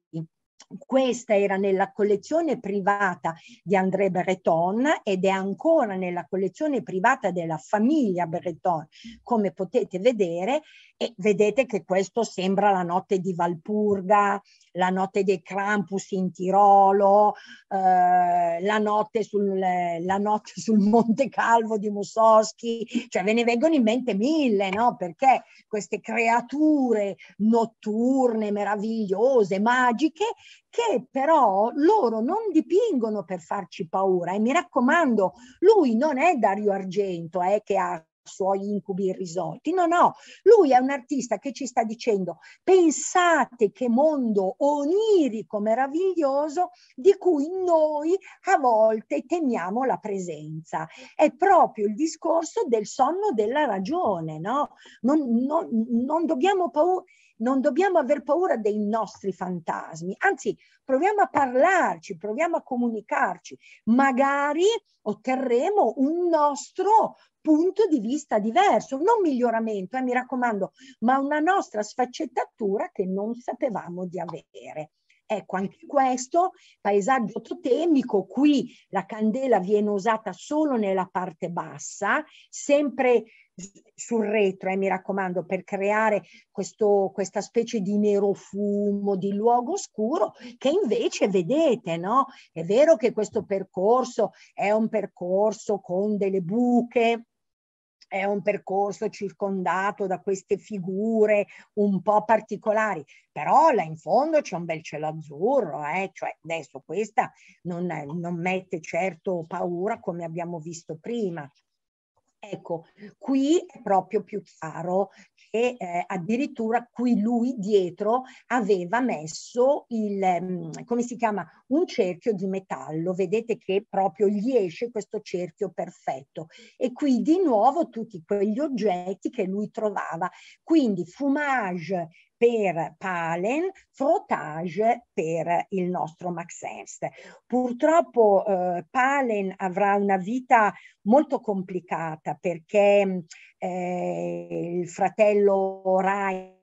Questa era nella collezione privata di André Breton ed è ancora nella collezione privata della famiglia Breton, come potete vedere, e vedete che questo sembra la notte di Valpurga, la notte dei Krampus in Tirolo, eh, la, notte sul, la, notte sul, Monte Calvo di Mussoschi, cioè ve ne vengono in mente mille, no? Perché queste creature notturne, meravigliose, magiche, che però loro non dipingono per farci paura. E mi raccomando, lui non è Dario Argento eh, che ha suoi incubi irrisolti. No, no, lui è un artista che ci sta dicendo pensate che mondo onirico, meraviglioso, di cui noi a volte temiamo la presenza. È proprio il discorso del sonno della ragione, no? Non, non, non dobbiamo paura non dobbiamo aver paura dei nostri fantasmi, anzi proviamo a parlarci, proviamo a comunicarci, magari otterremo un nostro punto di vista diverso, non miglioramento, eh, mi raccomando, ma una nostra sfaccettatura che non sapevamo di avere. Ecco, anche questo paesaggio totemico, qui la candela viene usata solo nella parte bassa, sempre sul retro, eh, mi raccomando, per creare questo, questa specie di nero fumo, di luogo scuro, che invece vedete, no? È vero che questo percorso è un percorso con delle buche, è un percorso circondato da queste figure un po' particolari, però là in fondo c'è un bel cielo azzurro, eh? cioè adesso questa non, non mette certo paura come abbiamo visto prima. Ecco, qui è proprio più chiaro che eh, addirittura qui lui dietro aveva messo il, mm, come si chiama, un cerchio di metallo, vedete che proprio gli esce questo cerchio perfetto e qui di nuovo tutti quegli oggetti che lui trovava. Quindi fumage per Palen, Frottage per il nostro Max Ernst. Purtroppo eh, Palen avrà una vita molto complicata perché eh, il fratello Rai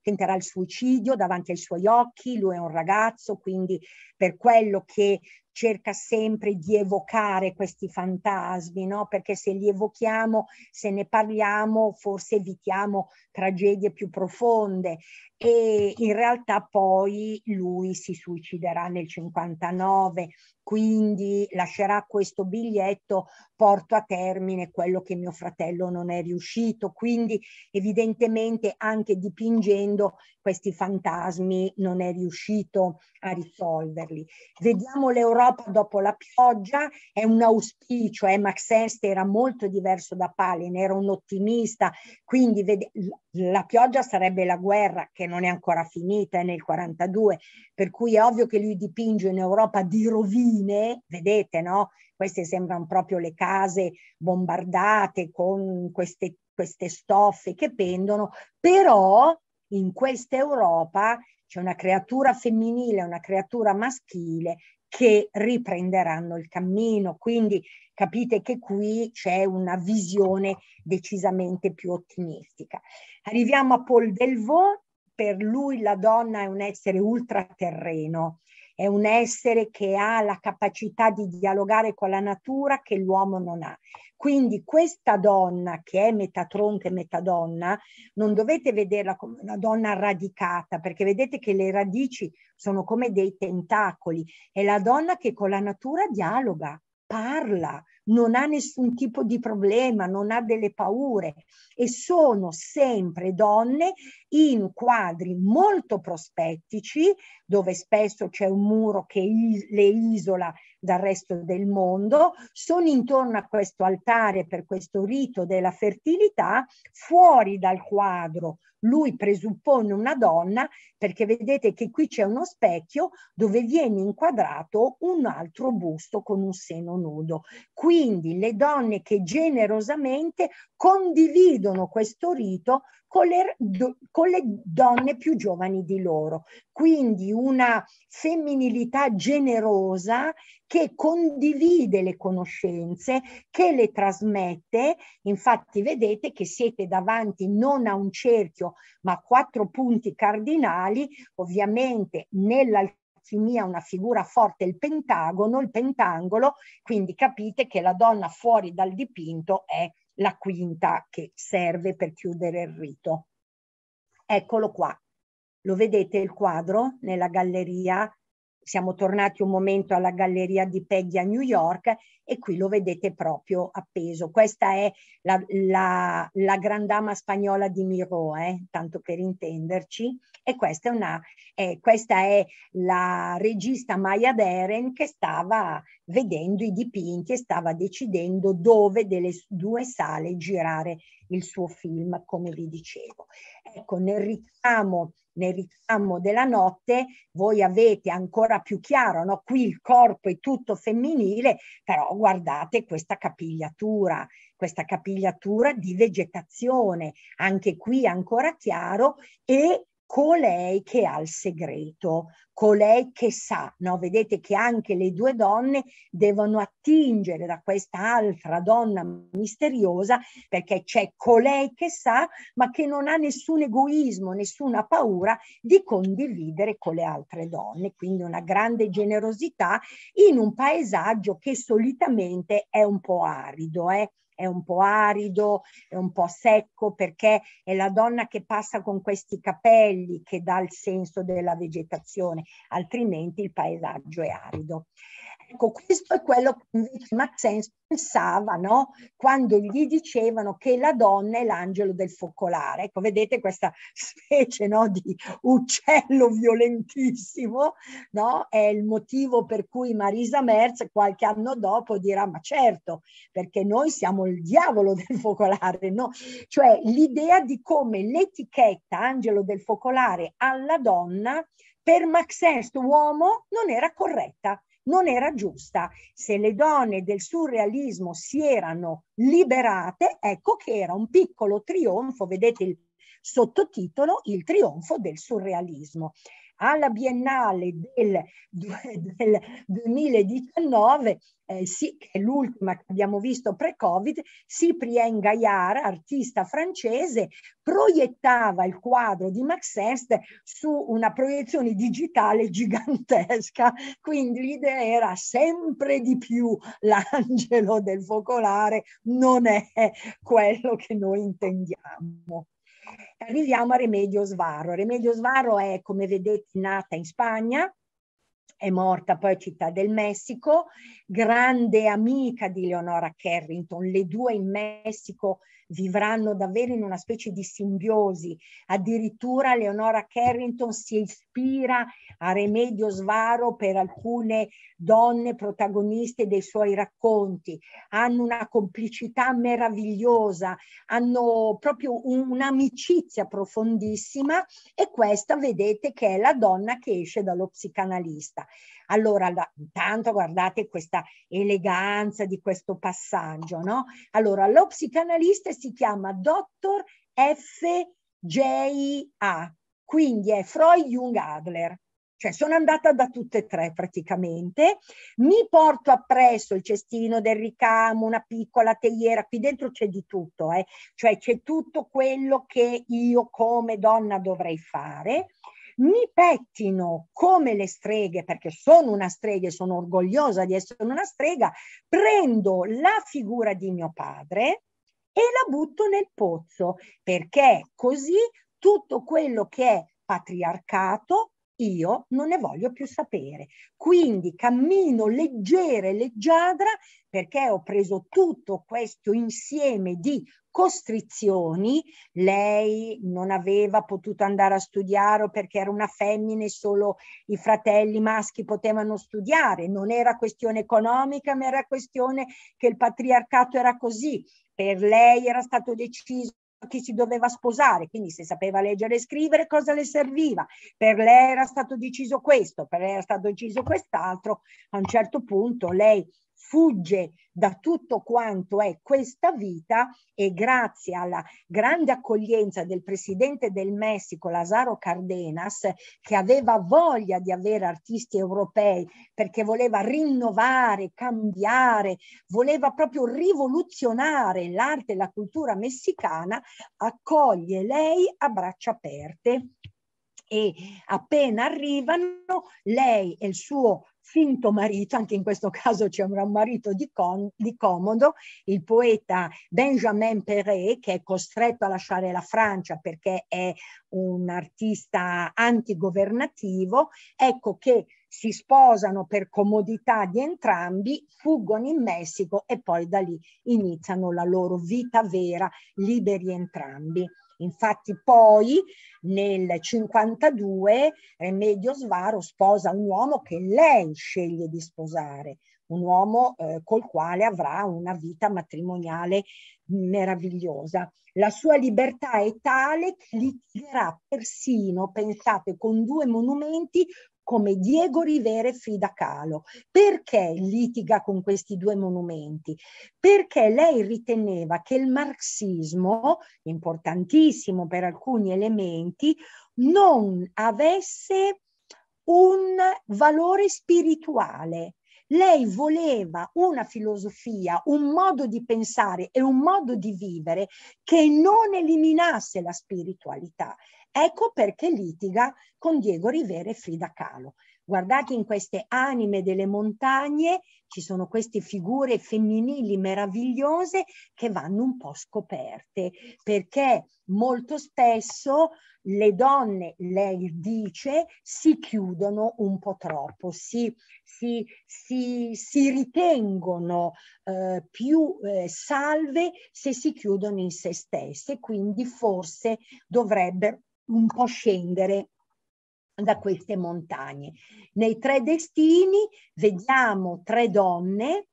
tenterà il suicidio davanti ai suoi occhi, lui è un ragazzo, quindi per quello che cerca sempre di evocare questi fantasmi, no? perché se li evochiamo, se ne parliamo, forse evitiamo tragedie più profonde e in realtà poi lui si suiciderà nel 59, quindi lascerà questo biglietto, porto a termine quello che mio fratello non è riuscito, quindi evidentemente anche dipingendo questi fantasmi non è riuscito a risolverli. Vediamo l'Europa Europa dopo la pioggia è un auspicio, eh, Max Ernst era molto diverso da Palin, era un ottimista, quindi vede, la pioggia sarebbe la guerra che non è ancora finita, è eh, nel 42, per cui è ovvio che lui dipinge un'Europa di rovine, vedete no? Queste sembrano proprio le case bombardate con queste, queste stoffe che pendono, però in questa Europa c'è una creatura femminile, una creatura maschile che riprenderanno il cammino. Quindi capite che qui c'è una visione decisamente più ottimistica. Arriviamo a Paul Delvaux, per lui la donna è un essere ultraterreno è un essere che ha la capacità di dialogare con la natura che l'uomo non ha. Quindi questa donna che è metà tronca e metà donna, non dovete vederla come una donna radicata, perché vedete che le radici sono come dei tentacoli, è la donna che con la natura dialoga, parla, non ha nessun tipo di problema, non ha delle paure e sono sempre donne in quadri molto prospettici dove spesso c'è un muro che le isola dal resto del mondo, sono intorno a questo altare per questo rito della fertilità, fuori dal quadro lui presuppone una donna perché vedete che qui c'è uno specchio dove viene inquadrato un altro busto con un seno nudo. Qui quindi le donne che generosamente condividono questo rito con le, con le, donne più giovani di loro. Quindi una femminilità generosa che condivide le conoscenze, che le trasmette. Infatti vedete che siete davanti non a un cerchio, ma a quattro punti cardinali, ovviamente nella definia una figura forte il pentagono, il pentangolo, quindi capite che la donna fuori dal dipinto è la quinta che serve per chiudere il rito. Eccolo qua. Lo vedete il quadro nella galleria siamo tornati un momento alla galleria di Peggy a New York e qui lo vedete proprio appeso. Questa è la, la, la grandama spagnola di Miro, eh, tanto per intenderci, e questa è, una, eh, questa è la regista Maya Deren che stava vedendo i dipinti e stava decidendo dove delle due sale girare il suo film, come vi dicevo. Ecco, nel richiamo, nel ricamo della notte voi avete ancora più chiaro, no? qui il corpo è tutto femminile, però guardate questa capigliatura, questa capigliatura di vegetazione, anche qui ancora chiaro, e colei che ha il segreto, colei che sa, no? Vedete che anche le due donne devono attingere da questa altra donna misteriosa perché c'è colei che sa, ma che non ha nessun egoismo, nessuna paura di condividere con le altre donne, quindi una grande generosità in un paesaggio che solitamente è un po' arido, eh? è un po' arido, è un po' secco perché è la donna che passa con questi capelli che dà il senso della vegetazione, altrimenti il paesaggio è arido. Ecco, questo è quello che invece Max pensava no? quando gli dicevano che la donna è l'angelo del focolare. Ecco, vedete questa specie no, di uccello violentissimo, no? è il motivo per cui Marisa Merz qualche anno dopo dirà ma certo, perché noi siamo il diavolo del focolare, no? cioè l'idea di come l'etichetta angelo del focolare alla donna per Maxence, uomo non era corretta non era giusta. Se le donne del surrealismo si erano liberate, ecco che era un piccolo trionfo, vedete il sottotitolo, il trionfo del surrealismo alla Biennale del, del 2019, eh, sì, che è l'ultima che abbiamo visto pre-Covid, Cyprien Gaillard, artista francese, proiettava il quadro di Max Est su una proiezione digitale gigantesca, quindi l'idea era sempre di più l'angelo del focolare non è quello che noi intendiamo. Arriviamo a Remedio Svaro. Remedio Svaro è, come vedete, nata in Spagna, è morta poi a Città del Messico, grande amica di Leonora Carrington, le due in Messico vivranno davvero in una specie di simbiosi. Addirittura Leonora Carrington si ispira a Remedio Svaro per alcune donne protagoniste dei suoi racconti. Hanno una complicità meravigliosa, hanno proprio un'amicizia profondissima e questa vedete che è la donna che esce dallo psicanalista. Allora, intanto guardate questa eleganza di questo passaggio, no? Allora, lo psicanalista si chiama dottor FJA, quindi è Freud Jung Adler. Cioè sono andata da tutte e tre praticamente, mi porto appresso il cestino del ricamo, una piccola teiera, qui dentro c'è di tutto, eh? cioè c'è tutto quello che io come donna dovrei fare mi pettino come le streghe, perché sono una strega e sono orgogliosa di essere una strega, prendo la figura di mio padre e la butto nel pozzo, perché così tutto quello che è patriarcato io non ne voglio più sapere. Quindi cammino leggere, leggiadra, perché ho preso tutto questo insieme di costrizioni. Lei non aveva potuto andare a studiare perché era una femmina e solo i fratelli maschi potevano studiare. Non era questione economica, ma era questione che il patriarcato era così. Per lei era stato deciso chi si doveva sposare, quindi se sapeva leggere e scrivere cosa le serviva. Per lei era stato deciso questo, per lei era stato deciso quest'altro. A un certo punto lei fugge da tutto quanto è questa vita e grazie alla grande accoglienza del presidente del Messico Lazaro Cardenas che aveva voglia di avere artisti europei perché voleva rinnovare, cambiare, voleva proprio rivoluzionare l'arte e la cultura messicana, accoglie lei a braccia aperte e appena arrivano lei e il suo finto marito, anche in questo caso c'era un marito di, con, di comodo, il poeta Benjamin Perret che è costretto a lasciare la Francia perché è un artista antigovernativo, ecco che si sposano per comodità di entrambi, fuggono in Messico e poi da lì iniziano la loro vita vera, liberi entrambi. Infatti poi nel 52 Remedios Varo sposa un uomo che lei sceglie di sposare, un uomo eh, col quale avrà una vita matrimoniale meravigliosa. La sua libertà è tale che litigherà persino, pensate, con due monumenti come Diego Rivera e Frida Kahlo. Perché litiga con questi due monumenti? Perché lei riteneva che il marxismo, importantissimo per alcuni elementi, non avesse un valore spirituale. Lei voleva una filosofia, un modo di pensare e un modo di vivere che non eliminasse la spiritualità. Ecco perché litiga con Diego Rivera e Frida Kahlo. Guardate in queste anime delle montagne, ci sono queste figure femminili meravigliose che vanno un po' scoperte, perché molto spesso le donne, lei dice, si chiudono un po' troppo, si, si, si, si ritengono eh, più eh, salve se si chiudono in se stesse, quindi forse dovrebbero un po' scendere da queste montagne. Nei tre destini vediamo tre donne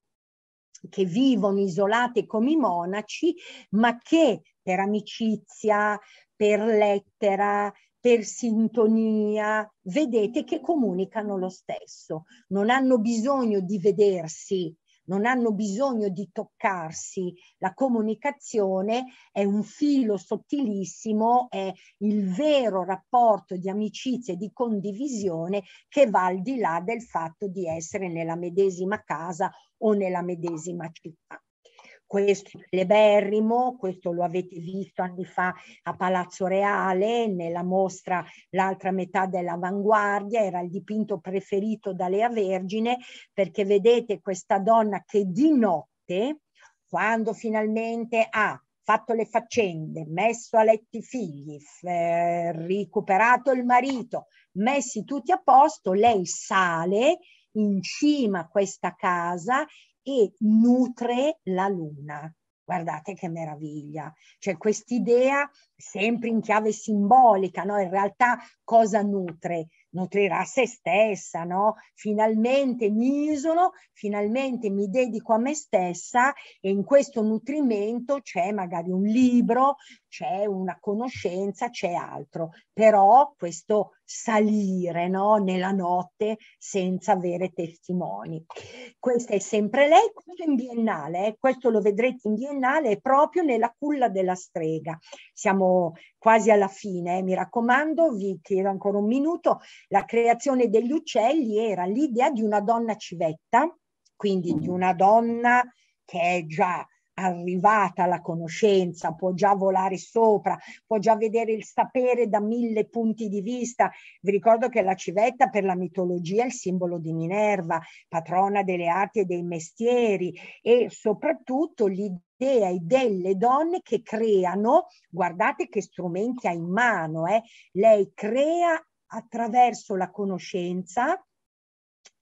che vivono isolate come i monaci, ma che per amicizia, per lettera, per sintonia, vedete che comunicano lo stesso. Non hanno bisogno di vedersi non hanno bisogno di toccarsi, la comunicazione è un filo sottilissimo, è il vero rapporto di amicizia e di condivisione che va al di là del fatto di essere nella medesima casa o nella medesima città questo è celeberrimo, questo lo avete visto anni fa a Palazzo Reale nella mostra L'altra metà dell'avanguardia, era il dipinto preferito da Lea Vergine perché vedete questa donna che di notte, quando finalmente ha fatto le faccende, messo a letto i figli, eh, recuperato il marito, messi tutti a posto, lei sale in cima a questa casa e nutre la luna. Guardate che meraviglia, cioè quest'idea sempre in chiave simbolica, no? In realtà cosa nutre? Nutrirà se stessa, no? Finalmente mi isolo, finalmente mi dedico a me stessa e in questo nutrimento c'è magari un libro, c'è una conoscenza, c'è altro, però questo salire no? nella notte senza avere testimoni. Questa è sempre lei, questo in biennale, eh? questo lo vedrete in biennale, è proprio nella culla della strega. Siamo quasi alla fine, eh? mi raccomando, vi chiedo ancora un minuto. La creazione degli uccelli era l'idea di una donna civetta, quindi di una donna che è già arrivata la conoscenza, può già volare sopra, può già vedere il sapere da mille punti di vista. Vi ricordo che la civetta per la mitologia è il simbolo di Minerva, patrona delle arti e dei mestieri e soprattutto l'idea idea delle donne che creano, guardate che strumenti ha in mano, eh? lei crea attraverso la conoscenza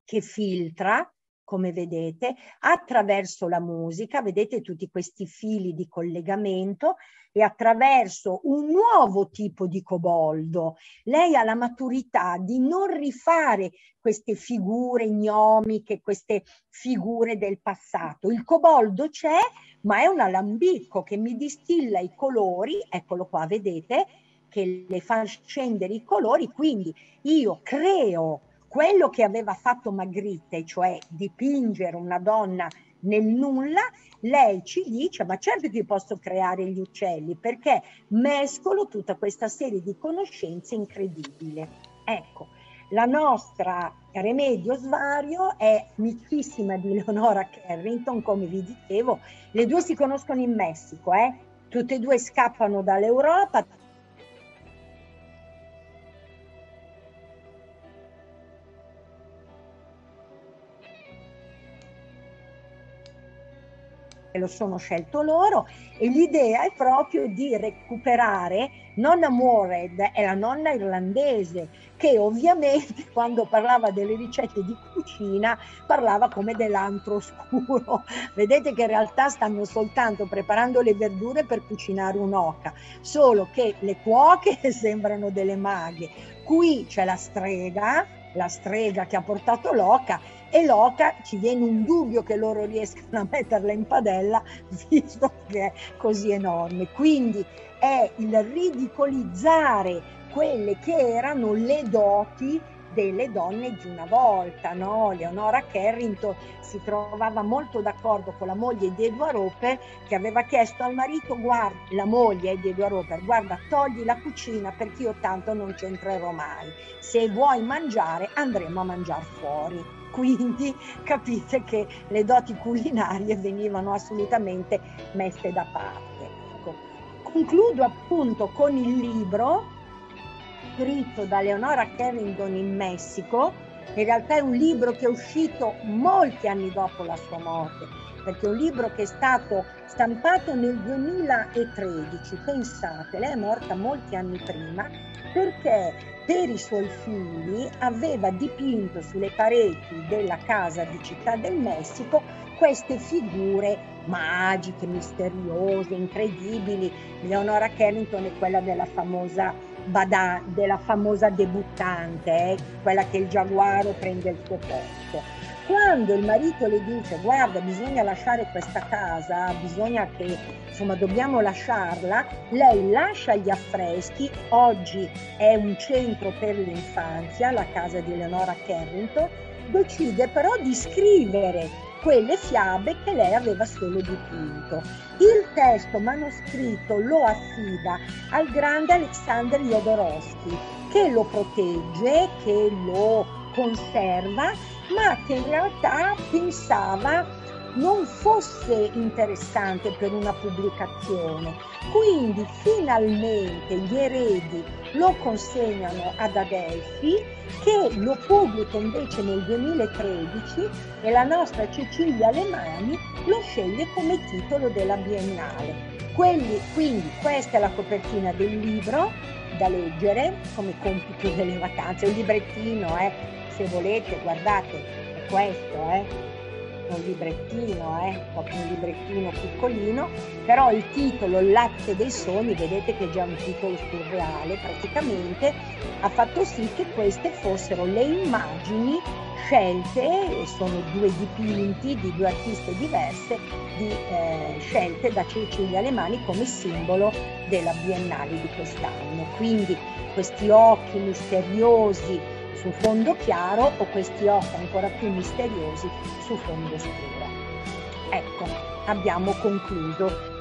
che filtra, come vedete, attraverso la musica, vedete tutti questi fili di collegamento e attraverso un nuovo tipo di coboldo. Lei ha la maturità di non rifare queste figure gnomiche, queste figure del passato. Il coboldo c'è, ma è un alambicco che mi distilla i colori, eccolo qua, vedete, che le fa scendere i colori, quindi io creo quello che aveva fatto Magritte, cioè dipingere una donna nel nulla, lei ci dice, ma certo che io posso creare gli uccelli, perché mescolo tutta questa serie di conoscenze incredibile. Ecco, la nostra Remedio Svario è amicissima di Leonora Carrington, come vi dicevo, le due si conoscono in Messico, eh? tutte e due scappano dall'Europa, lo sono scelto loro e l'idea è proprio di recuperare Nonna Mored è la nonna irlandese che ovviamente quando parlava delle ricette di cucina parlava come dell'antro scuro. Vedete che in realtà stanno soltanto preparando le verdure per cucinare un'oca, solo che le cuoche sembrano delle maghe. Qui c'è la strega, la strega che ha portato l'oca e l'oca ci viene un dubbio che loro riescano a metterla in padella visto che è così enorme. Quindi è il ridicolizzare quelle che erano le doti delle donne di una volta, no? Leonora Carrington si trovava molto d'accordo con la moglie di Edward Roper che aveva chiesto al marito, guarda, la moglie di Edward Roper, guarda, togli la cucina perché io tanto non c'entrerò mai, se vuoi mangiare andremo a mangiare fuori quindi capite che le doti culinarie venivano assolutamente messe da parte. Ecco. Concludo appunto con il libro scritto da Leonora Carrington in Messico, in realtà è un libro che è uscito molti anni dopo la sua morte, perché è un libro che è stato stampato nel 2013, pensate, lei è morta molti anni prima, perché per i suoi figli aveva dipinto sulle pareti della casa di Città del Messico queste figure magiche, misteriose, incredibili. Leonora Carrington è quella della famosa, bada- della famosa debuttante, eh? quella che il giaguaro prende il suo posto quando il marito le dice guarda bisogna lasciare questa casa, bisogna che insomma dobbiamo lasciarla, lei lascia gli affreschi, oggi è un centro per l'infanzia, la casa di Eleonora Carrington, decide però di scrivere quelle fiabe che lei aveva solo dipinto. Il testo manoscritto lo affida al grande Alexander Jodorowsky che lo protegge, che lo conserva ma che in realtà pensava non fosse interessante per una pubblicazione. Quindi finalmente gli eredi lo consegnano ad Adelphi che lo pubblica invece nel 2013 e la nostra Cecilia Alemani lo sceglie come titolo della Biennale. Quelli, quindi questa è la copertina del libro da leggere come compito delle vacanze, un librettino, eh, se volete, guardate, è questo, eh? un librettino, eh? proprio un librettino piccolino, però il titolo Il latte dei sogni, vedete che è già un titolo surreale praticamente, ha fatto sì che queste fossero le immagini scelte, sono due dipinti di due artiste diverse, di, eh, scelte da Cecilia Alemani come simbolo della Biennale di quest'anno. Quindi questi occhi misteriosi, su fondo chiaro o questi occhi ancora più misteriosi su fondo scuro. Ecco, abbiamo concluso